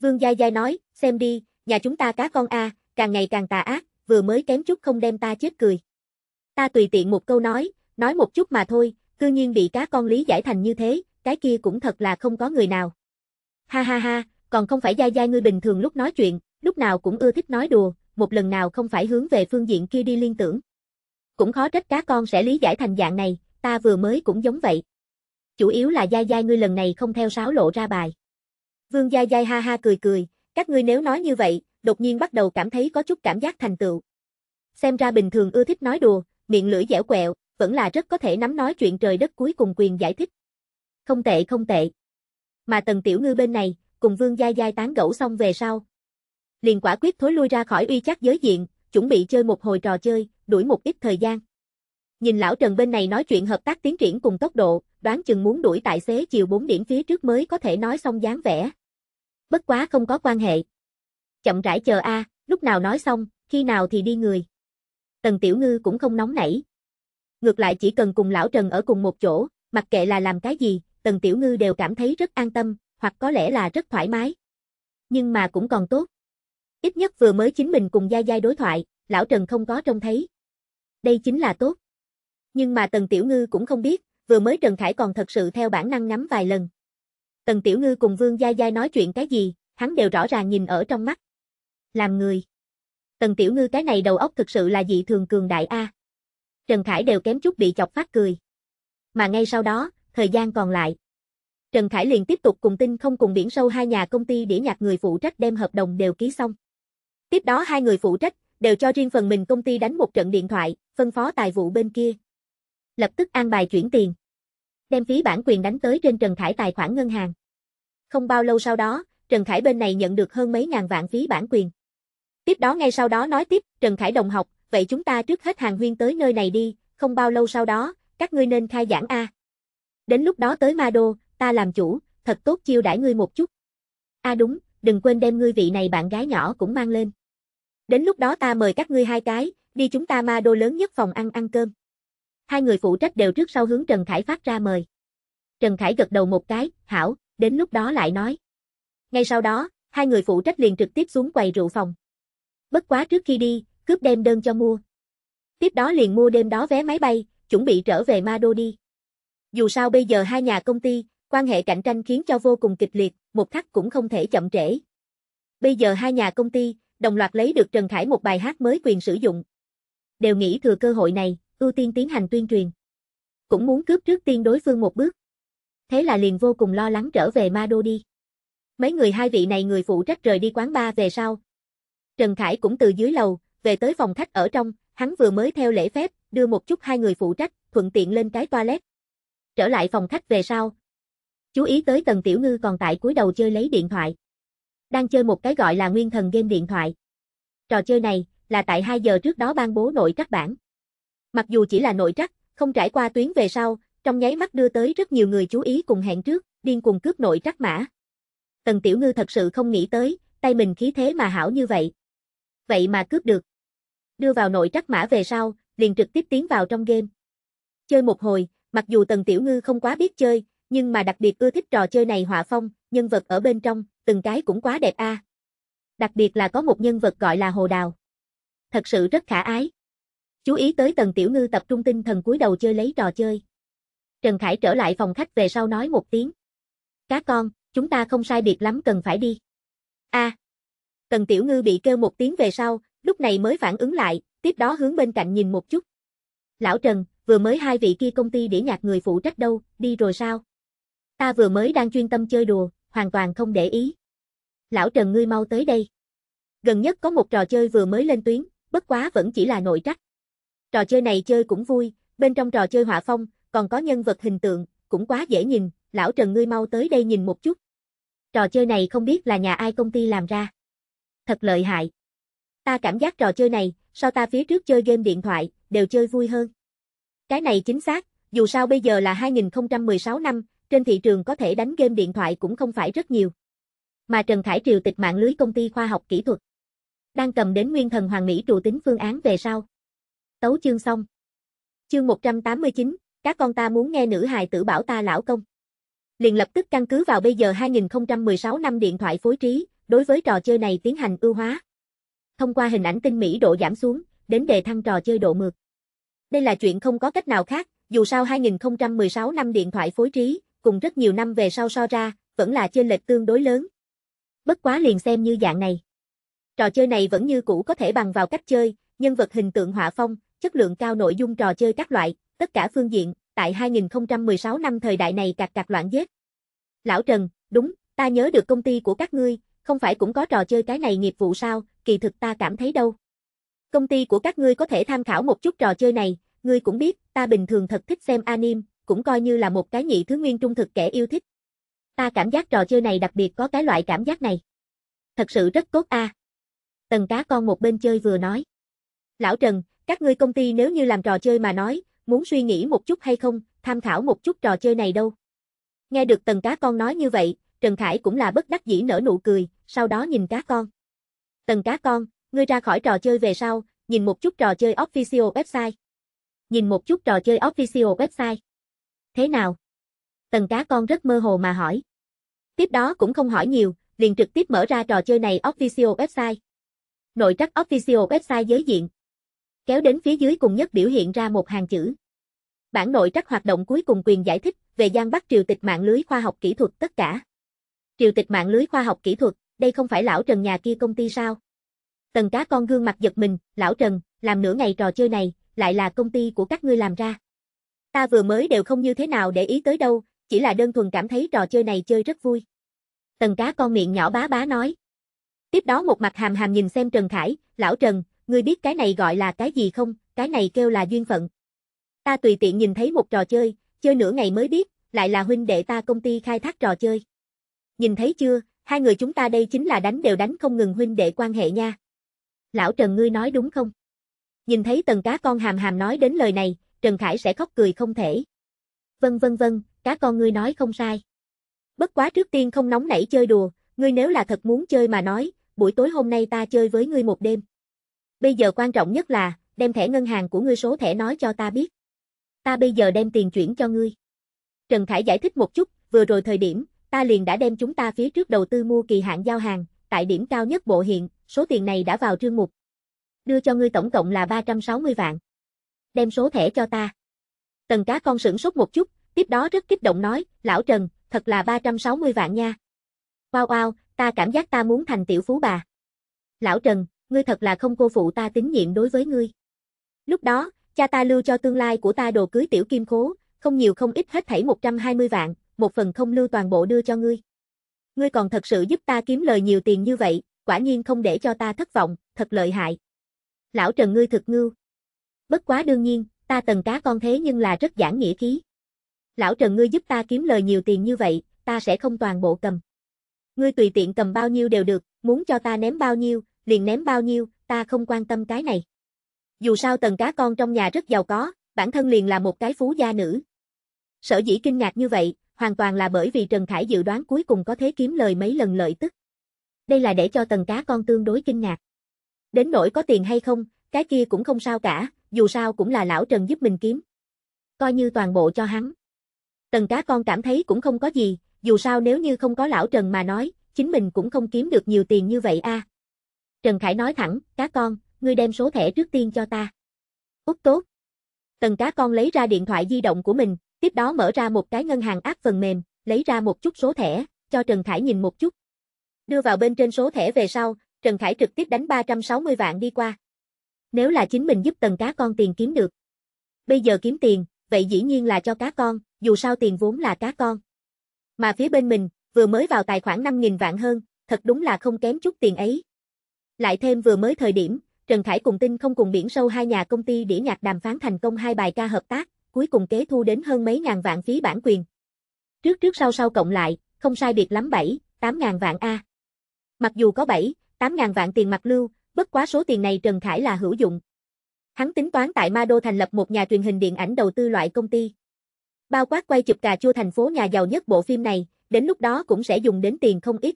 Vương Gia Gia nói, xem đi, nhà chúng ta cá con a, càng ngày càng tà ác, vừa mới kém chút không đem ta chết cười. Ta tùy tiện một câu nói, nói một chút mà thôi, cư nhiên bị cá con lý giải thành như thế, cái kia cũng thật là không có người nào. Ha ha ha, còn không phải Gia Gia ngươi bình thường lúc nói chuyện, lúc nào cũng ưa thích nói đùa, một lần nào không phải hướng về phương diện kia đi liên tưởng. Cũng khó trách cá con sẽ lý giải thành dạng này, ta vừa mới cũng giống vậy. Chủ yếu là Gia Gia ngươi lần này không theo sáo lộ ra bài. Vương Gia Gia ha ha cười cười, các ngươi nếu nói như vậy, đột nhiên bắt đầu cảm thấy có chút cảm giác thành tựu. Xem ra bình thường ưa thích nói đùa, miệng lưỡi dẻo quẹo, vẫn là rất có thể nắm nói chuyện trời đất cuối cùng quyền giải thích. Không tệ không tệ. Mà Tần Tiểu Ngư bên này, cùng Vương Gia Gia tán gẫu xong về sau, liền quả quyết thối lui ra khỏi uy chắc giới diện, chuẩn bị chơi một hồi trò chơi, đuổi một ít thời gian. Nhìn lão Trần bên này nói chuyện hợp tác tiến triển cùng tốc độ, đoán chừng muốn đuổi tài xế chiều 4 điểm phía trước mới có thể nói xong dáng vẻ. Bất quá không có quan hệ. Chậm rãi chờ a, lúc nào nói xong, khi nào thì đi người. Tần Tiểu Ngư cũng không nóng nảy. Ngược lại chỉ cần cùng lão Trần ở cùng một chỗ, mặc kệ là làm cái gì, Tần Tiểu Ngư đều cảm thấy rất an tâm, hoặc có lẽ là rất thoải mái. Nhưng mà cũng còn tốt. Ít nhất vừa mới chính mình cùng Gia Gia đối thoại, lão Trần không có trông thấy. Đây chính là tốt. Nhưng mà Tần Tiểu Ngư cũng không biết, vừa mới Trần Khải còn thật sự theo bản năng nắm vài lần. Tần Tiểu Ngư cùng Vương Gia Gia nói chuyện cái gì, hắn đều rõ ràng nhìn ở trong mắt. Làm người. Tần Tiểu Ngư cái này đầu óc thực sự là dị thường cường đại A. Trần Khải đều kém chút bị chọc phát cười. Mà ngay sau đó, thời gian còn lại. Trần Khải liền tiếp tục cùng tin không cùng biển sâu hai nhà công ty để nhạc người phụ trách đem hợp đồng đều ký xong. Tiếp đó hai người phụ trách, đều cho riêng phần mình công ty đánh một trận điện thoại, phân phó tài vụ bên kia. Lập tức an bài chuyển tiền. Đem phí bản quyền đánh tới trên Trần Khải tài khoản ngân hàng. Không bao lâu sau đó, Trần Khải bên này nhận được hơn mấy ngàn vạn phí bản quyền. Tiếp đó ngay sau đó nói tiếp, Trần Khải đồng học, vậy chúng ta trước hết hàng huyên tới nơi này đi, không bao lâu sau đó, các ngươi nên khai giảng A. Đến lúc đó tới Ma Đô, ta làm chủ, thật tốt chiêu đãi ngươi một chút. A đúng, đừng quên đem ngươi vị này bạn gái nhỏ cũng mang lên. Đến lúc đó ta mời các ngươi hai cái, đi chúng ta ma đô lớn nhất phòng ăn ăn cơm. Hai người phụ trách đều trước sau hướng Trần Khải phát ra mời. Trần Khải gật đầu một cái, hảo, đến lúc đó lại nói. Ngay sau đó, hai người phụ trách liền trực tiếp xuống quầy rượu phòng. Bất quá trước khi đi, cướp đem đơn cho mua. Tiếp đó liền mua đêm đó vé máy bay, chuẩn bị trở về ma đô đi. Dù sao bây giờ hai nhà công ty, quan hệ cạnh tranh khiến cho vô cùng kịch liệt, một khắc cũng không thể chậm trễ. Bây giờ hai nhà công ty, đồng loạt lấy được Trần Khải một bài hát mới quyền sử dụng. Đều nghĩ thừa cơ hội này, ưu tiên tiến hành tuyên truyền. Cũng muốn cướp trước tiên đối phương một bước. Thế là liền vô cùng lo lắng trở về Ma Đô đi. Mấy người hai vị này người phụ trách rời đi quán ba về sau. Trần Khải cũng từ dưới lầu, về tới phòng khách ở trong, hắn vừa mới theo lễ phép, đưa một chút hai người phụ trách, thuận tiện lên cái toilet. Trở lại phòng khách về sau. Chú ý tới Tần Tiểu Ngư còn tại cúi đầu chơi lấy điện thoại đang chơi một cái gọi là nguyên thần game điện thoại. Trò chơi này là tại 2 giờ trước đó ban bố nội trắc bản. Mặc dù chỉ là nội trắc, không trải qua tuyến về sau, trong nháy mắt đưa tới rất nhiều người chú ý cùng hẹn trước, điên cùng cướp nội trắc mã. Tần Tiểu Ngư thật sự không nghĩ tới, tay mình khí thế mà hảo như vậy. Vậy mà cướp được. Đưa vào nội trắc mã về sau, liền trực tiếp tiến vào trong game. Chơi một hồi, mặc dù Tần Tiểu Ngư không quá biết chơi, nhưng mà đặc biệt ưa thích trò chơi này họa phong, nhân vật ở bên trong, từng cái cũng quá đẹp a. À. Đặc biệt là có một nhân vật gọi là Hồ Đào. Thật sự rất khả ái. Chú ý tới Tần Tiểu Ngư tập trung tinh thần cúi đầu chơi lấy trò chơi. Trần Khải trở lại phòng khách về sau nói một tiếng. Cá con, chúng ta không sai biệt lắm cần phải đi. A. À. Tần Tiểu Ngư bị kêu một tiếng về sau, lúc này mới phản ứng lại, tiếp đó hướng bên cạnh nhìn một chút. Lão Trần, vừa mới hai vị kia công ty đĩa nhạc người phụ trách đâu, đi rồi sao? Ta vừa mới đang chuyên tâm chơi đùa, hoàn toàn không để ý. Lão Trần ngươi mau tới đây. Gần nhất có một trò chơi vừa mới lên tuyến, bất quá vẫn chỉ là nội trắc. Trò chơi này chơi cũng vui, bên trong trò chơi họa phong, còn có nhân vật hình tượng, cũng quá dễ nhìn, lão Trần ngươi mau tới đây nhìn một chút. Trò chơi này không biết là nhà ai công ty làm ra. Thật lợi hại. Ta cảm giác trò chơi này, so ta phía trước chơi game điện thoại, đều chơi vui hơn. Cái này chính xác, dù sao bây giờ là 2016 năm, trên thị trường có thể đánh game điện thoại cũng không phải rất nhiều. Mà Trần Khải Triều tịch mạng lưới công ty khoa học kỹ thuật. Đang cầm đến nguyên thần hoàng mỹ trù tính phương án về sau. Tấu chương xong. Chương 189, các con ta muốn nghe nữ hài tử bảo ta lão công. Liền lập tức căn cứ vào bây giờ 2016 năm điện thoại phối trí, đối với trò chơi này tiến hành ưu hóa. Thông qua hình ảnh tinh mỹ độ giảm xuống, đến đề thăng trò chơi độ mượt. Đây là chuyện không có cách nào khác, dù sao 2016 năm điện thoại phối trí, cùng rất nhiều năm về sau so ra, vẫn là chênh lệch tương đối lớn. Bất quá liền xem như dạng này. Trò chơi này vẫn như cũ có thể bằng vào cách chơi, nhân vật hình tượng họa phong, chất lượng cao nội dung trò chơi các loại, tất cả phương diện, tại 2016 năm thời đại này cạc cạc loạn giết. Lão Trần, đúng, ta nhớ được công ty của các ngươi, không phải cũng có trò chơi cái này nghiệp vụ sao, kỳ thực ta cảm thấy đâu. Công ty của các ngươi có thể tham khảo một chút trò chơi này, ngươi cũng biết, ta bình thường thật thích xem anime, cũng coi như là một cái nhị thứ nguyên trung thực kẻ yêu thích. Ta cảm giác trò chơi này đặc biệt có cái loại cảm giác này. Thật sự rất tốt a. À. Tần cá con một bên chơi vừa nói. Lão Trần, các ngươi công ty nếu như làm trò chơi mà nói, muốn suy nghĩ một chút hay không, tham khảo một chút trò chơi này đâu. Nghe được tần cá con nói như vậy, Trần Khải cũng là bất đắc dĩ nở nụ cười, sau đó nhìn cá con. Tần cá con, ngươi ra khỏi trò chơi về sau, nhìn một chút trò chơi official website. Nhìn một chút trò chơi official website. Thế nào? Tần cá con rất mơ hồ mà hỏi. Tiếp đó cũng không hỏi nhiều, liền trực tiếp mở ra trò chơi này official website. Nội trắc official website giới diện. Kéo đến phía dưới cùng nhất biểu hiện ra một hàng chữ. Bản nội trắc hoạt động cuối cùng quyền giải thích về gian bắt Triều tịch mạng lưới khoa học kỹ thuật tất cả. Triều tịch mạng lưới khoa học kỹ thuật, đây không phải lão Trần nhà kia công ty sao? Tần cá con gương mặt giật mình, lão Trần, làm nửa ngày trò chơi này, lại là công ty của các ngươi làm ra. Ta vừa mới đều không như thế nào để ý tới đâu, chỉ là đơn thuần cảm thấy trò chơi này chơi rất vui. Tần cá con miệng nhỏ bá bá nói. Tiếp đó một mặt hàm hàm nhìn xem Trần Khải, lão Trần, ngươi biết cái này gọi là cái gì không, cái này kêu là duyên phận. Ta tùy tiện nhìn thấy một trò chơi, chơi nửa ngày mới biết, lại là huynh đệ ta công ty khai thác trò chơi. Nhìn thấy chưa, hai người chúng ta đây chính là đánh đều đánh không ngừng huynh đệ quan hệ nha. Lão Trần ngươi nói đúng không? Nhìn thấy tần cá con hàm hàm nói đến lời này, Trần Khải sẽ khóc cười không thể. Vân vân vân, cá con ngươi nói không sai. Bất quá trước tiên không nóng nảy chơi đùa, ngươi nếu là thật muốn chơi mà nói, buổi tối hôm nay ta chơi với ngươi một đêm. Bây giờ quan trọng nhất là, đem thẻ ngân hàng của ngươi số thẻ nói cho ta biết. Ta bây giờ đem tiền chuyển cho ngươi. Trần Khải giải thích một chút, vừa rồi thời điểm, ta liền đã đem chúng ta phía trước đầu tư mua kỳ hạn giao hàng, tại điểm cao nhất bộ hiện, số tiền này đã vào trương mục. Đưa cho ngươi tổng cộng là 360 vạn đem số thẻ cho ta. Tần cá con sửng sốt một chút, tiếp đó rất kích động nói, lão Trần, thật là 360 vạn nha. Wow wow, ta cảm giác ta muốn thành tiểu phú bà. Lão Trần, ngươi thật là không cô phụ ta tín nhiệm đối với ngươi. Lúc đó, cha ta lưu cho tương lai của ta đồ cưới tiểu kim khố, không nhiều không ít hết thảy 120 vạn, một phần không lưu toàn bộ đưa cho ngươi. Ngươi còn thật sự giúp ta kiếm lời nhiều tiền như vậy, quả nhiên không để cho ta thất vọng, thật lợi hại. Lão Trần ngươi thực ngưu bất quá đương nhiên, ta tần cá con thế nhưng là rất giản nghĩa khí. Lão Trần ngươi giúp ta kiếm lời nhiều tiền như vậy, ta sẽ không toàn bộ cầm. Ngươi tùy tiện cầm bao nhiêu đều được, muốn cho ta ném bao nhiêu, liền ném bao nhiêu, ta không quan tâm cái này. Dù sao tần cá con trong nhà rất giàu có, bản thân liền là một cái phú gia nữ. Sở dĩ kinh ngạc như vậy, hoàn toàn là bởi vì Trần Khải dự đoán cuối cùng có thế kiếm lời mấy lần lợi tức. Đây là để cho tần cá con tương đối kinh ngạc. Đến nỗi có tiền hay không, cái kia cũng không sao cả, dù sao cũng là lão Trần giúp mình kiếm. Coi như toàn bộ cho hắn. Tần cá con cảm thấy cũng không có gì, dù sao nếu như không có lão Trần mà nói, chính mình cũng không kiếm được nhiều tiền như vậy a. À. Trần Khải nói thẳng, cá con, ngươi đem số thẻ trước tiên cho ta. Út tốt. Tần cá con lấy ra điện thoại di động của mình, tiếp đó mở ra một cái ngân hàng áp phần mềm, lấy ra một chút số thẻ, cho Trần Khải nhìn một chút. Đưa vào bên trên số thẻ về sau, Trần Khải trực tiếp đánh 360 vạn đi qua. Nếu là chính mình giúp tần cá con tiền kiếm được. Bây giờ kiếm tiền, vậy dĩ nhiên là cho cá con, dù sao tiền vốn là cá con. Mà phía bên mình, vừa mới vào tài khoản 5.000 vạn hơn, thật đúng là không kém chút tiền ấy. Lại thêm vừa mới thời điểm, Trần Khải cùng tin không cùng biển sâu hai nhà công ty đĩa nhạc đàm phán thành công hai bài ca hợp tác, cuối cùng kế thu đến hơn mấy ngàn vạn phí bản quyền. Trước trước sau sau cộng lại, không sai biệt lắm 7, 8 ngàn vạn A. Mặc dù có 7, 8 ngàn vạn tiền mặt lưu, bất quá số tiền này Trần Khải là hữu dụng. Hắn tính toán tại Ma Đô thành lập một nhà truyền hình điện ảnh đầu tư loại công ty. Bao quát quay chụp cà chua thành phố nhà giàu nhất bộ phim này, đến lúc đó cũng sẽ dùng đến tiền không ít.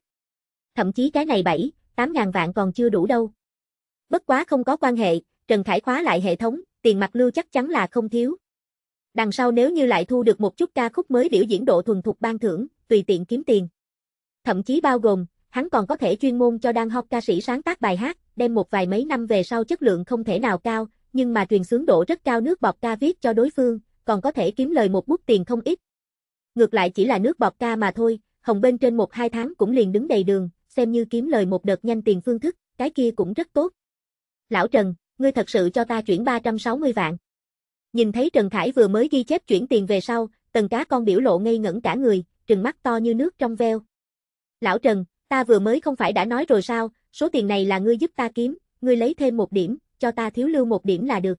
Thậm chí cái này 7, 8 ngàn vạn còn chưa đủ đâu. Bất quá không có quan hệ, Trần Khải khóa lại hệ thống, tiền mặt lưu chắc chắn là không thiếu. Đằng sau nếu như lại thu được một chút ca khúc mới biểu diễn độ thuần thục ban thưởng, tùy tiện kiếm tiền. Thậm chí bao gồm, hắn còn có thể chuyên môn cho đang học ca sĩ sáng tác bài hát, đem một vài mấy năm về sau chất lượng không thể nào cao, nhưng mà truyền sướng đổ rất cao nước bọt ca viết cho đối phương, còn có thể kiếm lời một bút tiền không ít. Ngược lại chỉ là nước bọt ca mà thôi, hồng bên trên một hai tháng cũng liền đứng đầy đường, xem như kiếm lời một đợt nhanh tiền phương thức, cái kia cũng rất tốt. Lão Trần, ngươi thật sự cho ta chuyển 360 vạn. Nhìn thấy Trần Khải vừa mới ghi chép chuyển tiền về sau, tần cá con biểu lộ ngây ngẩn cả người, trừng mắt to như nước trong veo. Lão Trần, Ta vừa mới không phải đã nói rồi sao, số tiền này là ngươi giúp ta kiếm, ngươi lấy thêm một điểm, cho ta thiếu lưu một điểm là được.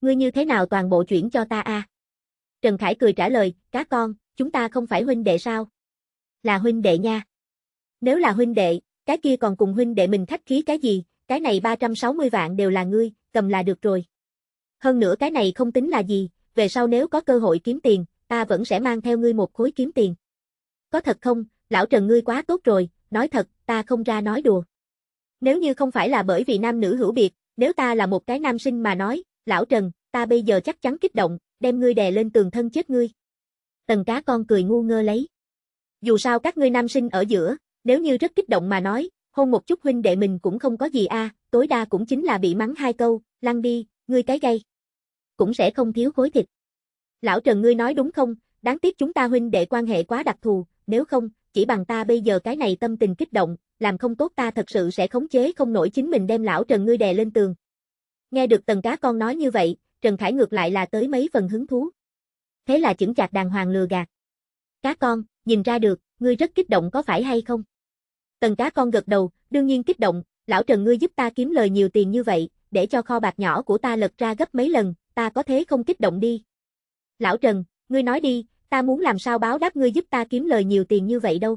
Ngươi như thế nào toàn bộ chuyển cho ta a? Trần Khải cười trả lời, cá con, chúng ta không phải huynh đệ sao? Là huynh đệ nha. Nếu là huynh đệ, cái kia còn cùng huynh đệ mình khách khí cái gì, cái này 360 vạn đều là ngươi, cầm là được rồi. Hơn nữa cái này không tính là gì, về sau nếu có cơ hội kiếm tiền, ta vẫn sẽ mang theo ngươi một khối kiếm tiền. Có thật không, lão Trần ngươi quá tốt rồi, nói thật, ta không ra nói đùa. Nếu như không phải là bởi vì nam nữ hữu biệt, nếu ta là một cái nam sinh mà nói, lão Trần, ta bây giờ chắc chắn kích động, đem ngươi đè lên tường thân chết ngươi. Tần cá con cười ngu ngơ lấy. Dù sao các ngươi nam sinh ở giữa, nếu như rất kích động mà nói, hôn một chút huynh đệ mình cũng không có gì a, tối đa cũng chính là bị mắng hai câu, lăn đi, ngươi cái gây. Cũng sẽ không thiếu khối thịt. Lão Trần ngươi nói đúng không, đáng tiếc chúng ta huynh đệ quan hệ quá đặc thù, nếu không, chỉ bằng ta bây giờ cái này tâm tình kích động, làm không tốt ta thật sự sẽ khống chế không nổi chính mình đem lão Trần ngươi đè lên tường. Nghe được tần cá con nói như vậy, Trần Khải ngược lại là tới mấy phần hứng thú. Thế là chững chạc đàng hoàng lừa gạt. Cá con, nhìn ra được, ngươi rất kích động có phải hay không? Tần cá con gật đầu, đương nhiên kích động, lão Trần ngươi giúp ta kiếm lời nhiều tiền như vậy, để cho kho bạc nhỏ của ta lật ra gấp mấy lần, ta có thế không kích động đi. Lão Trần, ngươi nói đi, ta muốn làm sao báo đáp ngươi giúp ta kiếm lời nhiều tiền như vậy đâu.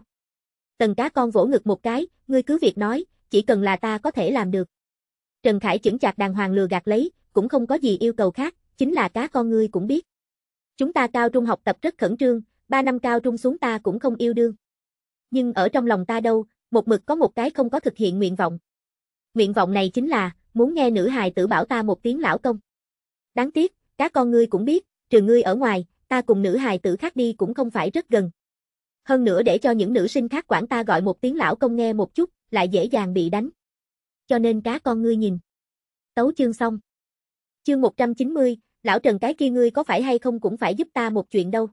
Tần cá con vỗ ngực một cái, ngươi cứ việc nói, chỉ cần là ta có thể làm được. Trần Khải chững chạc đàng hoàng lừa gạt lấy, cũng không có gì yêu cầu khác, chính là cá con ngươi cũng biết. Chúng ta cao trung học tập rất khẩn trương, ba năm cao trung xuống ta cũng không yêu đương. Nhưng ở trong lòng ta đâu, một mực có một cái không có thực hiện nguyện vọng. Nguyện vọng này chính là, muốn nghe nữ hài tử bảo ta một tiếng lão công. Đáng tiếc, cá con ngươi cũng biết, trừ ngươi ở ngoài, ta cùng nữ hài tử khác đi cũng không phải rất gần. Hơn nữa để cho những nữ sinh khác quản ta gọi một tiếng lão công nghe một chút, lại dễ dàng bị đánh. Cho nên cá con ngươi nhìn. Tấu chương xong. Chương 190, lão Trần cái kia ngươi có phải hay không cũng phải giúp ta một chuyện đâu.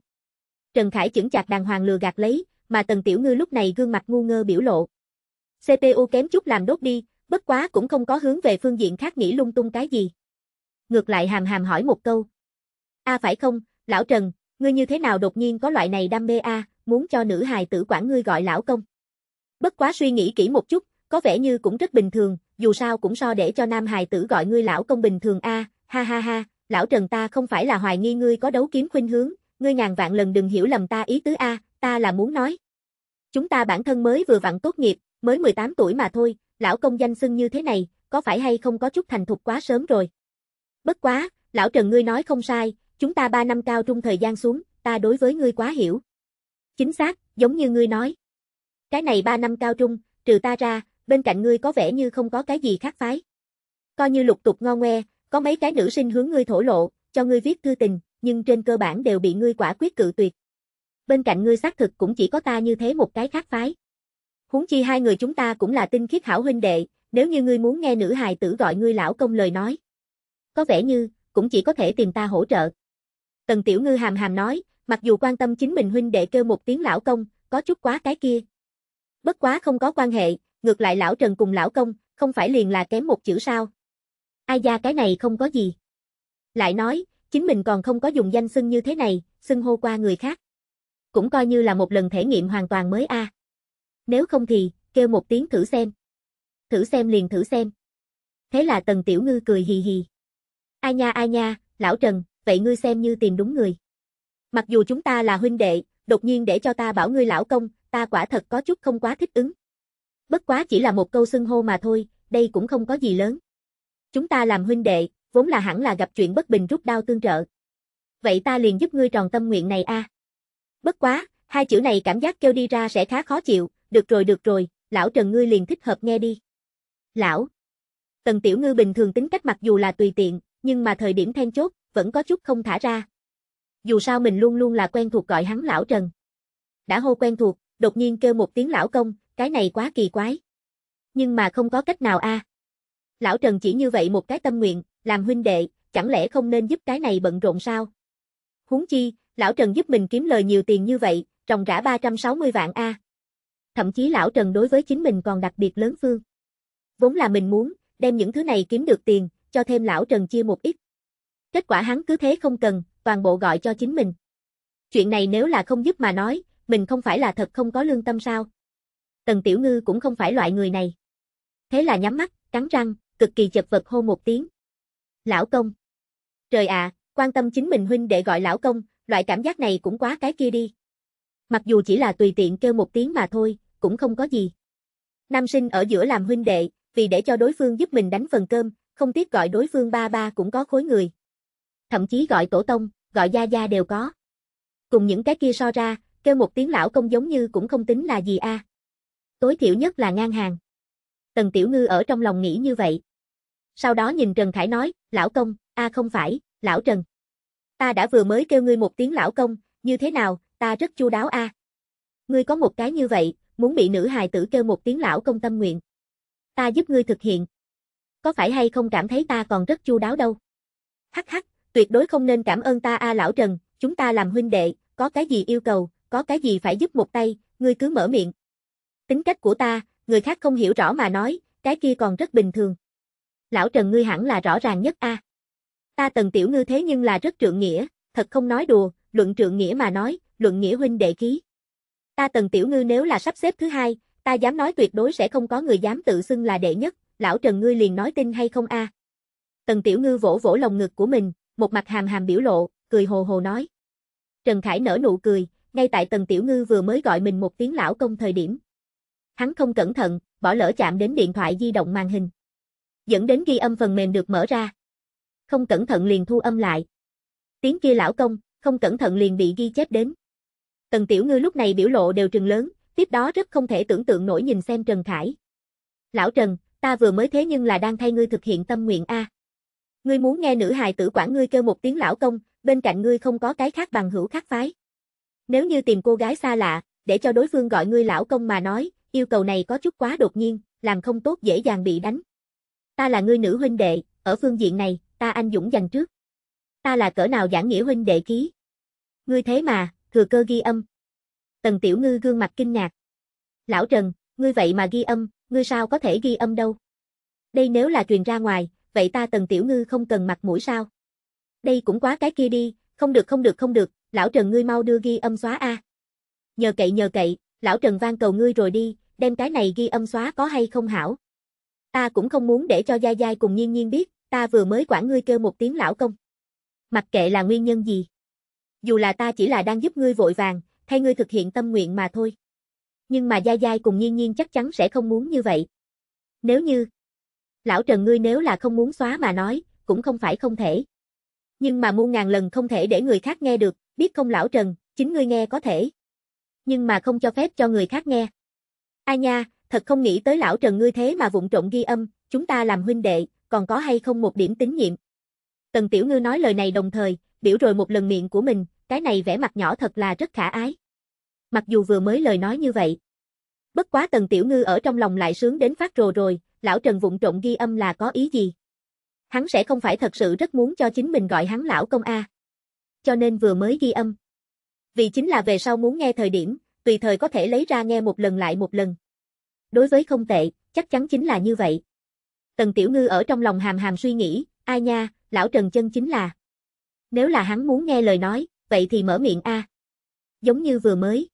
Trần Khải chững chạc đàng hoàng lừa gạt lấy, mà Tần Tiểu Ngư lúc này gương mặt ngu ngơ biểu lộ. CPU kém chút làm đốt đi, bất quá cũng không có hướng về phương diện khác nghĩ lung tung cái gì. Ngược lại hàm hàm hỏi một câu. a phải không, Lão Trần, ngươi như thế nào đột nhiên có loại này đam mê a, muốn cho nữ hài tử quản ngươi gọi lão công. Bất quá suy nghĩ kỹ một chút, có vẻ như cũng rất bình thường, dù sao cũng so để cho nam hài tử gọi ngươi lão công bình thường a, ha ha ha, lão Trần ta không phải là hoài nghi ngươi có đấu kiếm khuynh hướng, ngươi ngàn vạn lần đừng hiểu lầm ta ý tứ a, ta là muốn nói. Chúng ta bản thân mới vừa vặn tốt nghiệp, mới 18 tuổi mà thôi, lão công danh xưng như thế này, có phải hay không có chút thành thục quá sớm rồi. Bất quá, lão Trần ngươi nói không sai, chúng ta ba năm cao trung thời gian xuống, ta đối với ngươi quá hiểu. Chính xác, giống như ngươi nói. Cái này ba năm cao trung, trừ ta ra, bên cạnh ngươi có vẻ như không có cái gì khác phái. Coi như lục tục ngon ngoe, có mấy cái nữ sinh hướng ngươi thổ lộ, cho ngươi viết thư tình, nhưng trên cơ bản đều bị ngươi quả quyết cự tuyệt. Bên cạnh ngươi xác thực cũng chỉ có ta như thế một cái khác phái. Huống chi hai người chúng ta cũng là tinh khiết hảo huynh đệ, nếu như ngươi muốn nghe nữ hài tử gọi ngươi lão công lời nói. Có vẻ như, cũng chỉ có thể tìm ta hỗ trợ. Tần Tiểu Ngư hàm hàm nói, mặc dù quan tâm chính mình huynh đệ kêu một tiếng lão công, có chút quá cái kia. Bất quá không có quan hệ, ngược lại lão Trần cùng lão công, không phải liền là kém một chữ sao. Ai da cái này không có gì. Lại nói, chính mình còn không có dùng danh xưng như thế này, xưng hô qua người khác. Cũng coi như là một lần thể nghiệm hoàn toàn mới a. Nếu không thì, kêu một tiếng thử xem. Thử xem liền thử xem. Thế là Tần Tiểu Ngư cười hì hì. Ai nha ai nha, lão Trần, vậy ngươi xem như tìm đúng người. Mặc dù chúng ta là huynh đệ, đột nhiên để cho ta bảo ngươi lão công, ta quả thật có chút không quá thích ứng. Bất quá chỉ là một câu xưng hô mà thôi, đây cũng không có gì lớn. Chúng ta làm huynh đệ, vốn là hẳn là gặp chuyện bất bình rút đao tương trợ. Vậy ta liền giúp ngươi tròn tâm nguyện này a. À. Bất quá, hai chữ này cảm giác kêu đi ra sẽ khá khó chịu, được rồi được rồi, lão Trần ngươi liền thích hợp nghe đi. Lão. Tần Tiểu Ngư bình thường tính cách mặc dù là tùy tiện, nhưng mà thời điểm then chốt, vẫn có chút không thả ra. Dù sao mình luôn luôn là quen thuộc gọi hắn lão Trần. Đã hô quen thuộc, đột nhiên kêu một tiếng lão công, cái này quá kỳ quái. Nhưng mà không có cách nào a. À. Lão Trần chỉ như vậy một cái tâm nguyện, làm huynh đệ, chẳng lẽ không nên giúp cái này bận rộn sao? Huống chi, lão Trần giúp mình kiếm lời nhiều tiền như vậy, trồng rã 360 vạn a. À. Thậm chí lão Trần đối với chính mình còn đặc biệt lớn phương. Vốn là mình muốn đem những thứ này kiếm được tiền, cho thêm lão Trần chia một ít. Kết quả hắn cứ thế không cần, toàn bộ gọi cho chính mình. Chuyện này nếu là không giúp mà nói, mình không phải là thật không có lương tâm sao? Tần Tiểu Ngư cũng không phải loại người này. Thế là nhắm mắt, cắn răng, cực kỳ chật vật hô một tiếng. Lão công. Trời ạ, quan tâm chính mình huynh để gọi lão công, loại cảm giác này cũng quá cái kia đi. Mặc dù chỉ là tùy tiện kêu một tiếng mà thôi, cũng không có gì. Nam sinh ở giữa làm huynh đệ, vì để cho đối phương giúp mình đánh phần cơm, không tiếc gọi đối phương ba ba cũng có khối người thậm chí gọi tổ tông, gọi gia gia đều có. Cùng những cái kia so ra, kêu một tiếng lão công giống như cũng không tính là gì a. Tối thiểu nhất là ngang hàng. Tần Tiểu Ngư ở trong lòng nghĩ như vậy. Sau đó nhìn Trần Khải nói, lão công, a không phải, lão Trần. Ta đã vừa mới kêu ngươi một tiếng lão công, như thế nào, ta rất chu đáo a. Ngươi có một cái như vậy, muốn bị nữ hài tử kêu một tiếng lão công tâm nguyện. Ta giúp ngươi thực hiện. Có phải hay không cảm thấy ta còn rất chu đáo đâu? Hắc hắc, tuyệt đối không nên cảm ơn ta a lão Trần, chúng ta làm huynh đệ, có cái gì yêu cầu, có cái gì phải giúp một tay, ngươi cứ mở miệng. Tính cách của ta, người khác không hiểu rõ mà nói, cái kia còn rất bình thường. Lão Trần ngươi hẳn là rõ ràng nhất a. À. Ta Tần Tiểu Ngư thế nhưng là rất trượng nghĩa, thật không nói đùa, luận trượng nghĩa mà nói, luận nghĩa huynh đệ khí. Ta Tần Tiểu Ngư nếu là sắp xếp thứ hai, ta dám nói tuyệt đối sẽ không có người dám tự xưng là đệ nhất, lão Trần ngươi liền nói tin hay không a. À. Tần Tiểu Ngư vỗ vỗ lồng ngực của mình, một mặt hàm hàm biểu lộ, cười hồ hồ nói. Trần Khải nở nụ cười, ngay tại Tần Tiểu Ngư vừa mới gọi mình một tiếng lão công thời điểm. Hắn không cẩn thận, bỏ lỡ chạm đến điện thoại di động màn hình. Dẫn đến ghi âm phần mềm được mở ra. Không cẩn thận liền thu âm lại. Tiếng kia lão công, không cẩn thận liền bị ghi chép đến. Tần Tiểu Ngư lúc này biểu lộ đều trừng lớn, tiếp đó rất không thể tưởng tượng nổi nhìn xem Trần Khải. Lão Trần, ta vừa mới thế nhưng là đang thay ngươi thực hiện tâm nguyện A. Ngươi muốn nghe nữ hài tử quản ngươi kêu một tiếng lão công, bên cạnh ngươi không có cái khác bằng hữu khác phái. Nếu như tìm cô gái xa lạ, để cho đối phương gọi ngươi lão công mà nói, yêu cầu này có chút quá đột nhiên, làm không tốt dễ dàng bị đánh. Ta là ngươi nữ huynh đệ, ở phương diện này, ta anh dũng dành trước. Ta là cỡ nào giảng nghĩa huynh đệ ký. Ngươi thế mà, thừa cơ ghi âm. Tần Tiểu Ngư gương mặt kinh ngạc. Lão Trần, ngươi vậy mà ghi âm, ngươi sao có thể ghi âm đâu? Đây nếu là truyền ra ngoài, vậy ta Tần Tiểu Ngư không cần mặt mũi sao? Đây cũng quá cái kia đi, không được không được không được, lão Trần ngươi mau đưa ghi âm xóa a. Nhờ cậy nhờ cậy, lão Trần van cầu ngươi rồi đi, đem cái này ghi âm xóa có hay không hảo? Ta cũng không muốn để cho Gia giai cùng Nhiên Nhiên biết, ta vừa mới quản ngươi kêu một tiếng lão công. Mặc kệ là nguyên nhân gì. Dù là ta chỉ là đang giúp ngươi vội vàng, thay ngươi thực hiện tâm nguyện mà thôi. Nhưng mà Gia giai cùng Nhiên Nhiên chắc chắn sẽ không muốn như vậy. Nếu như, Lão Trần ngươi nếu là không muốn xóa mà nói, cũng không phải không thể. Nhưng mà muôn ngàn lần không thể để người khác nghe được, biết không lão Trần, chính ngươi nghe có thể. Nhưng mà không cho phép cho người khác nghe. Ai nha, thật không nghĩ tới lão Trần ngươi thế mà vụng trộn ghi âm, chúng ta làm huynh đệ, còn có hay không một điểm tín nhiệm. Tần Tiểu Ngư nói lời này đồng thời, biểu rồi một lần miệng của mình, cái này vẻ mặt nhỏ thật là rất khả ái. Mặc dù vừa mới lời nói như vậy. Bất quá Tần Tiểu Ngư ở trong lòng lại sướng đến phát rồ rồi, lão Trần vụng trộn ghi âm là có ý gì? Hắn sẽ không phải thật sự rất muốn cho chính mình gọi hắn lão công A. Cho nên vừa mới ghi âm. Vì chính là về sau muốn nghe thời điểm, tùy thời có thể lấy ra nghe một lần lại một lần. Đối với không tệ, chắc chắn chính là như vậy. Tần Tiểu Ngư ở trong lòng hàm hàm suy nghĩ, ai nha, lão Trần chân chính là. Nếu là hắn muốn nghe lời nói, vậy thì mở miệng A. Giống như vừa mới.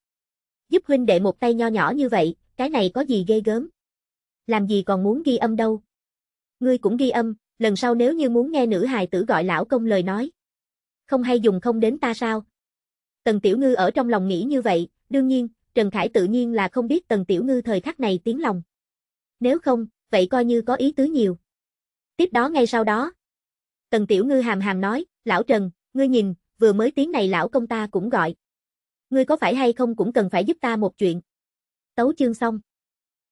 Giúp huynh đệ một tay nho nhỏ như vậy, cái này có gì ghê gớm làm gì còn muốn ghi âm đâu. Ngươi cũng ghi âm, lần sau nếu như muốn nghe nữ hài tử gọi lão công lời nói. Không hay dùng không đến ta sao? Tần Tiểu Ngư ở trong lòng nghĩ như vậy, đương nhiên, Trần Khải tự nhiên là không biết Tần Tiểu Ngư thời khắc này tiếng lòng. Nếu không, vậy coi như có ý tứ nhiều. Tiếp đó ngay sau đó. Tần Tiểu Ngư hàm hàm nói, lão Trần, ngươi nhìn, vừa mới tiếng này lão công ta cũng gọi. Ngươi có phải hay không cũng cần phải giúp ta một chuyện. Tấu chương xong.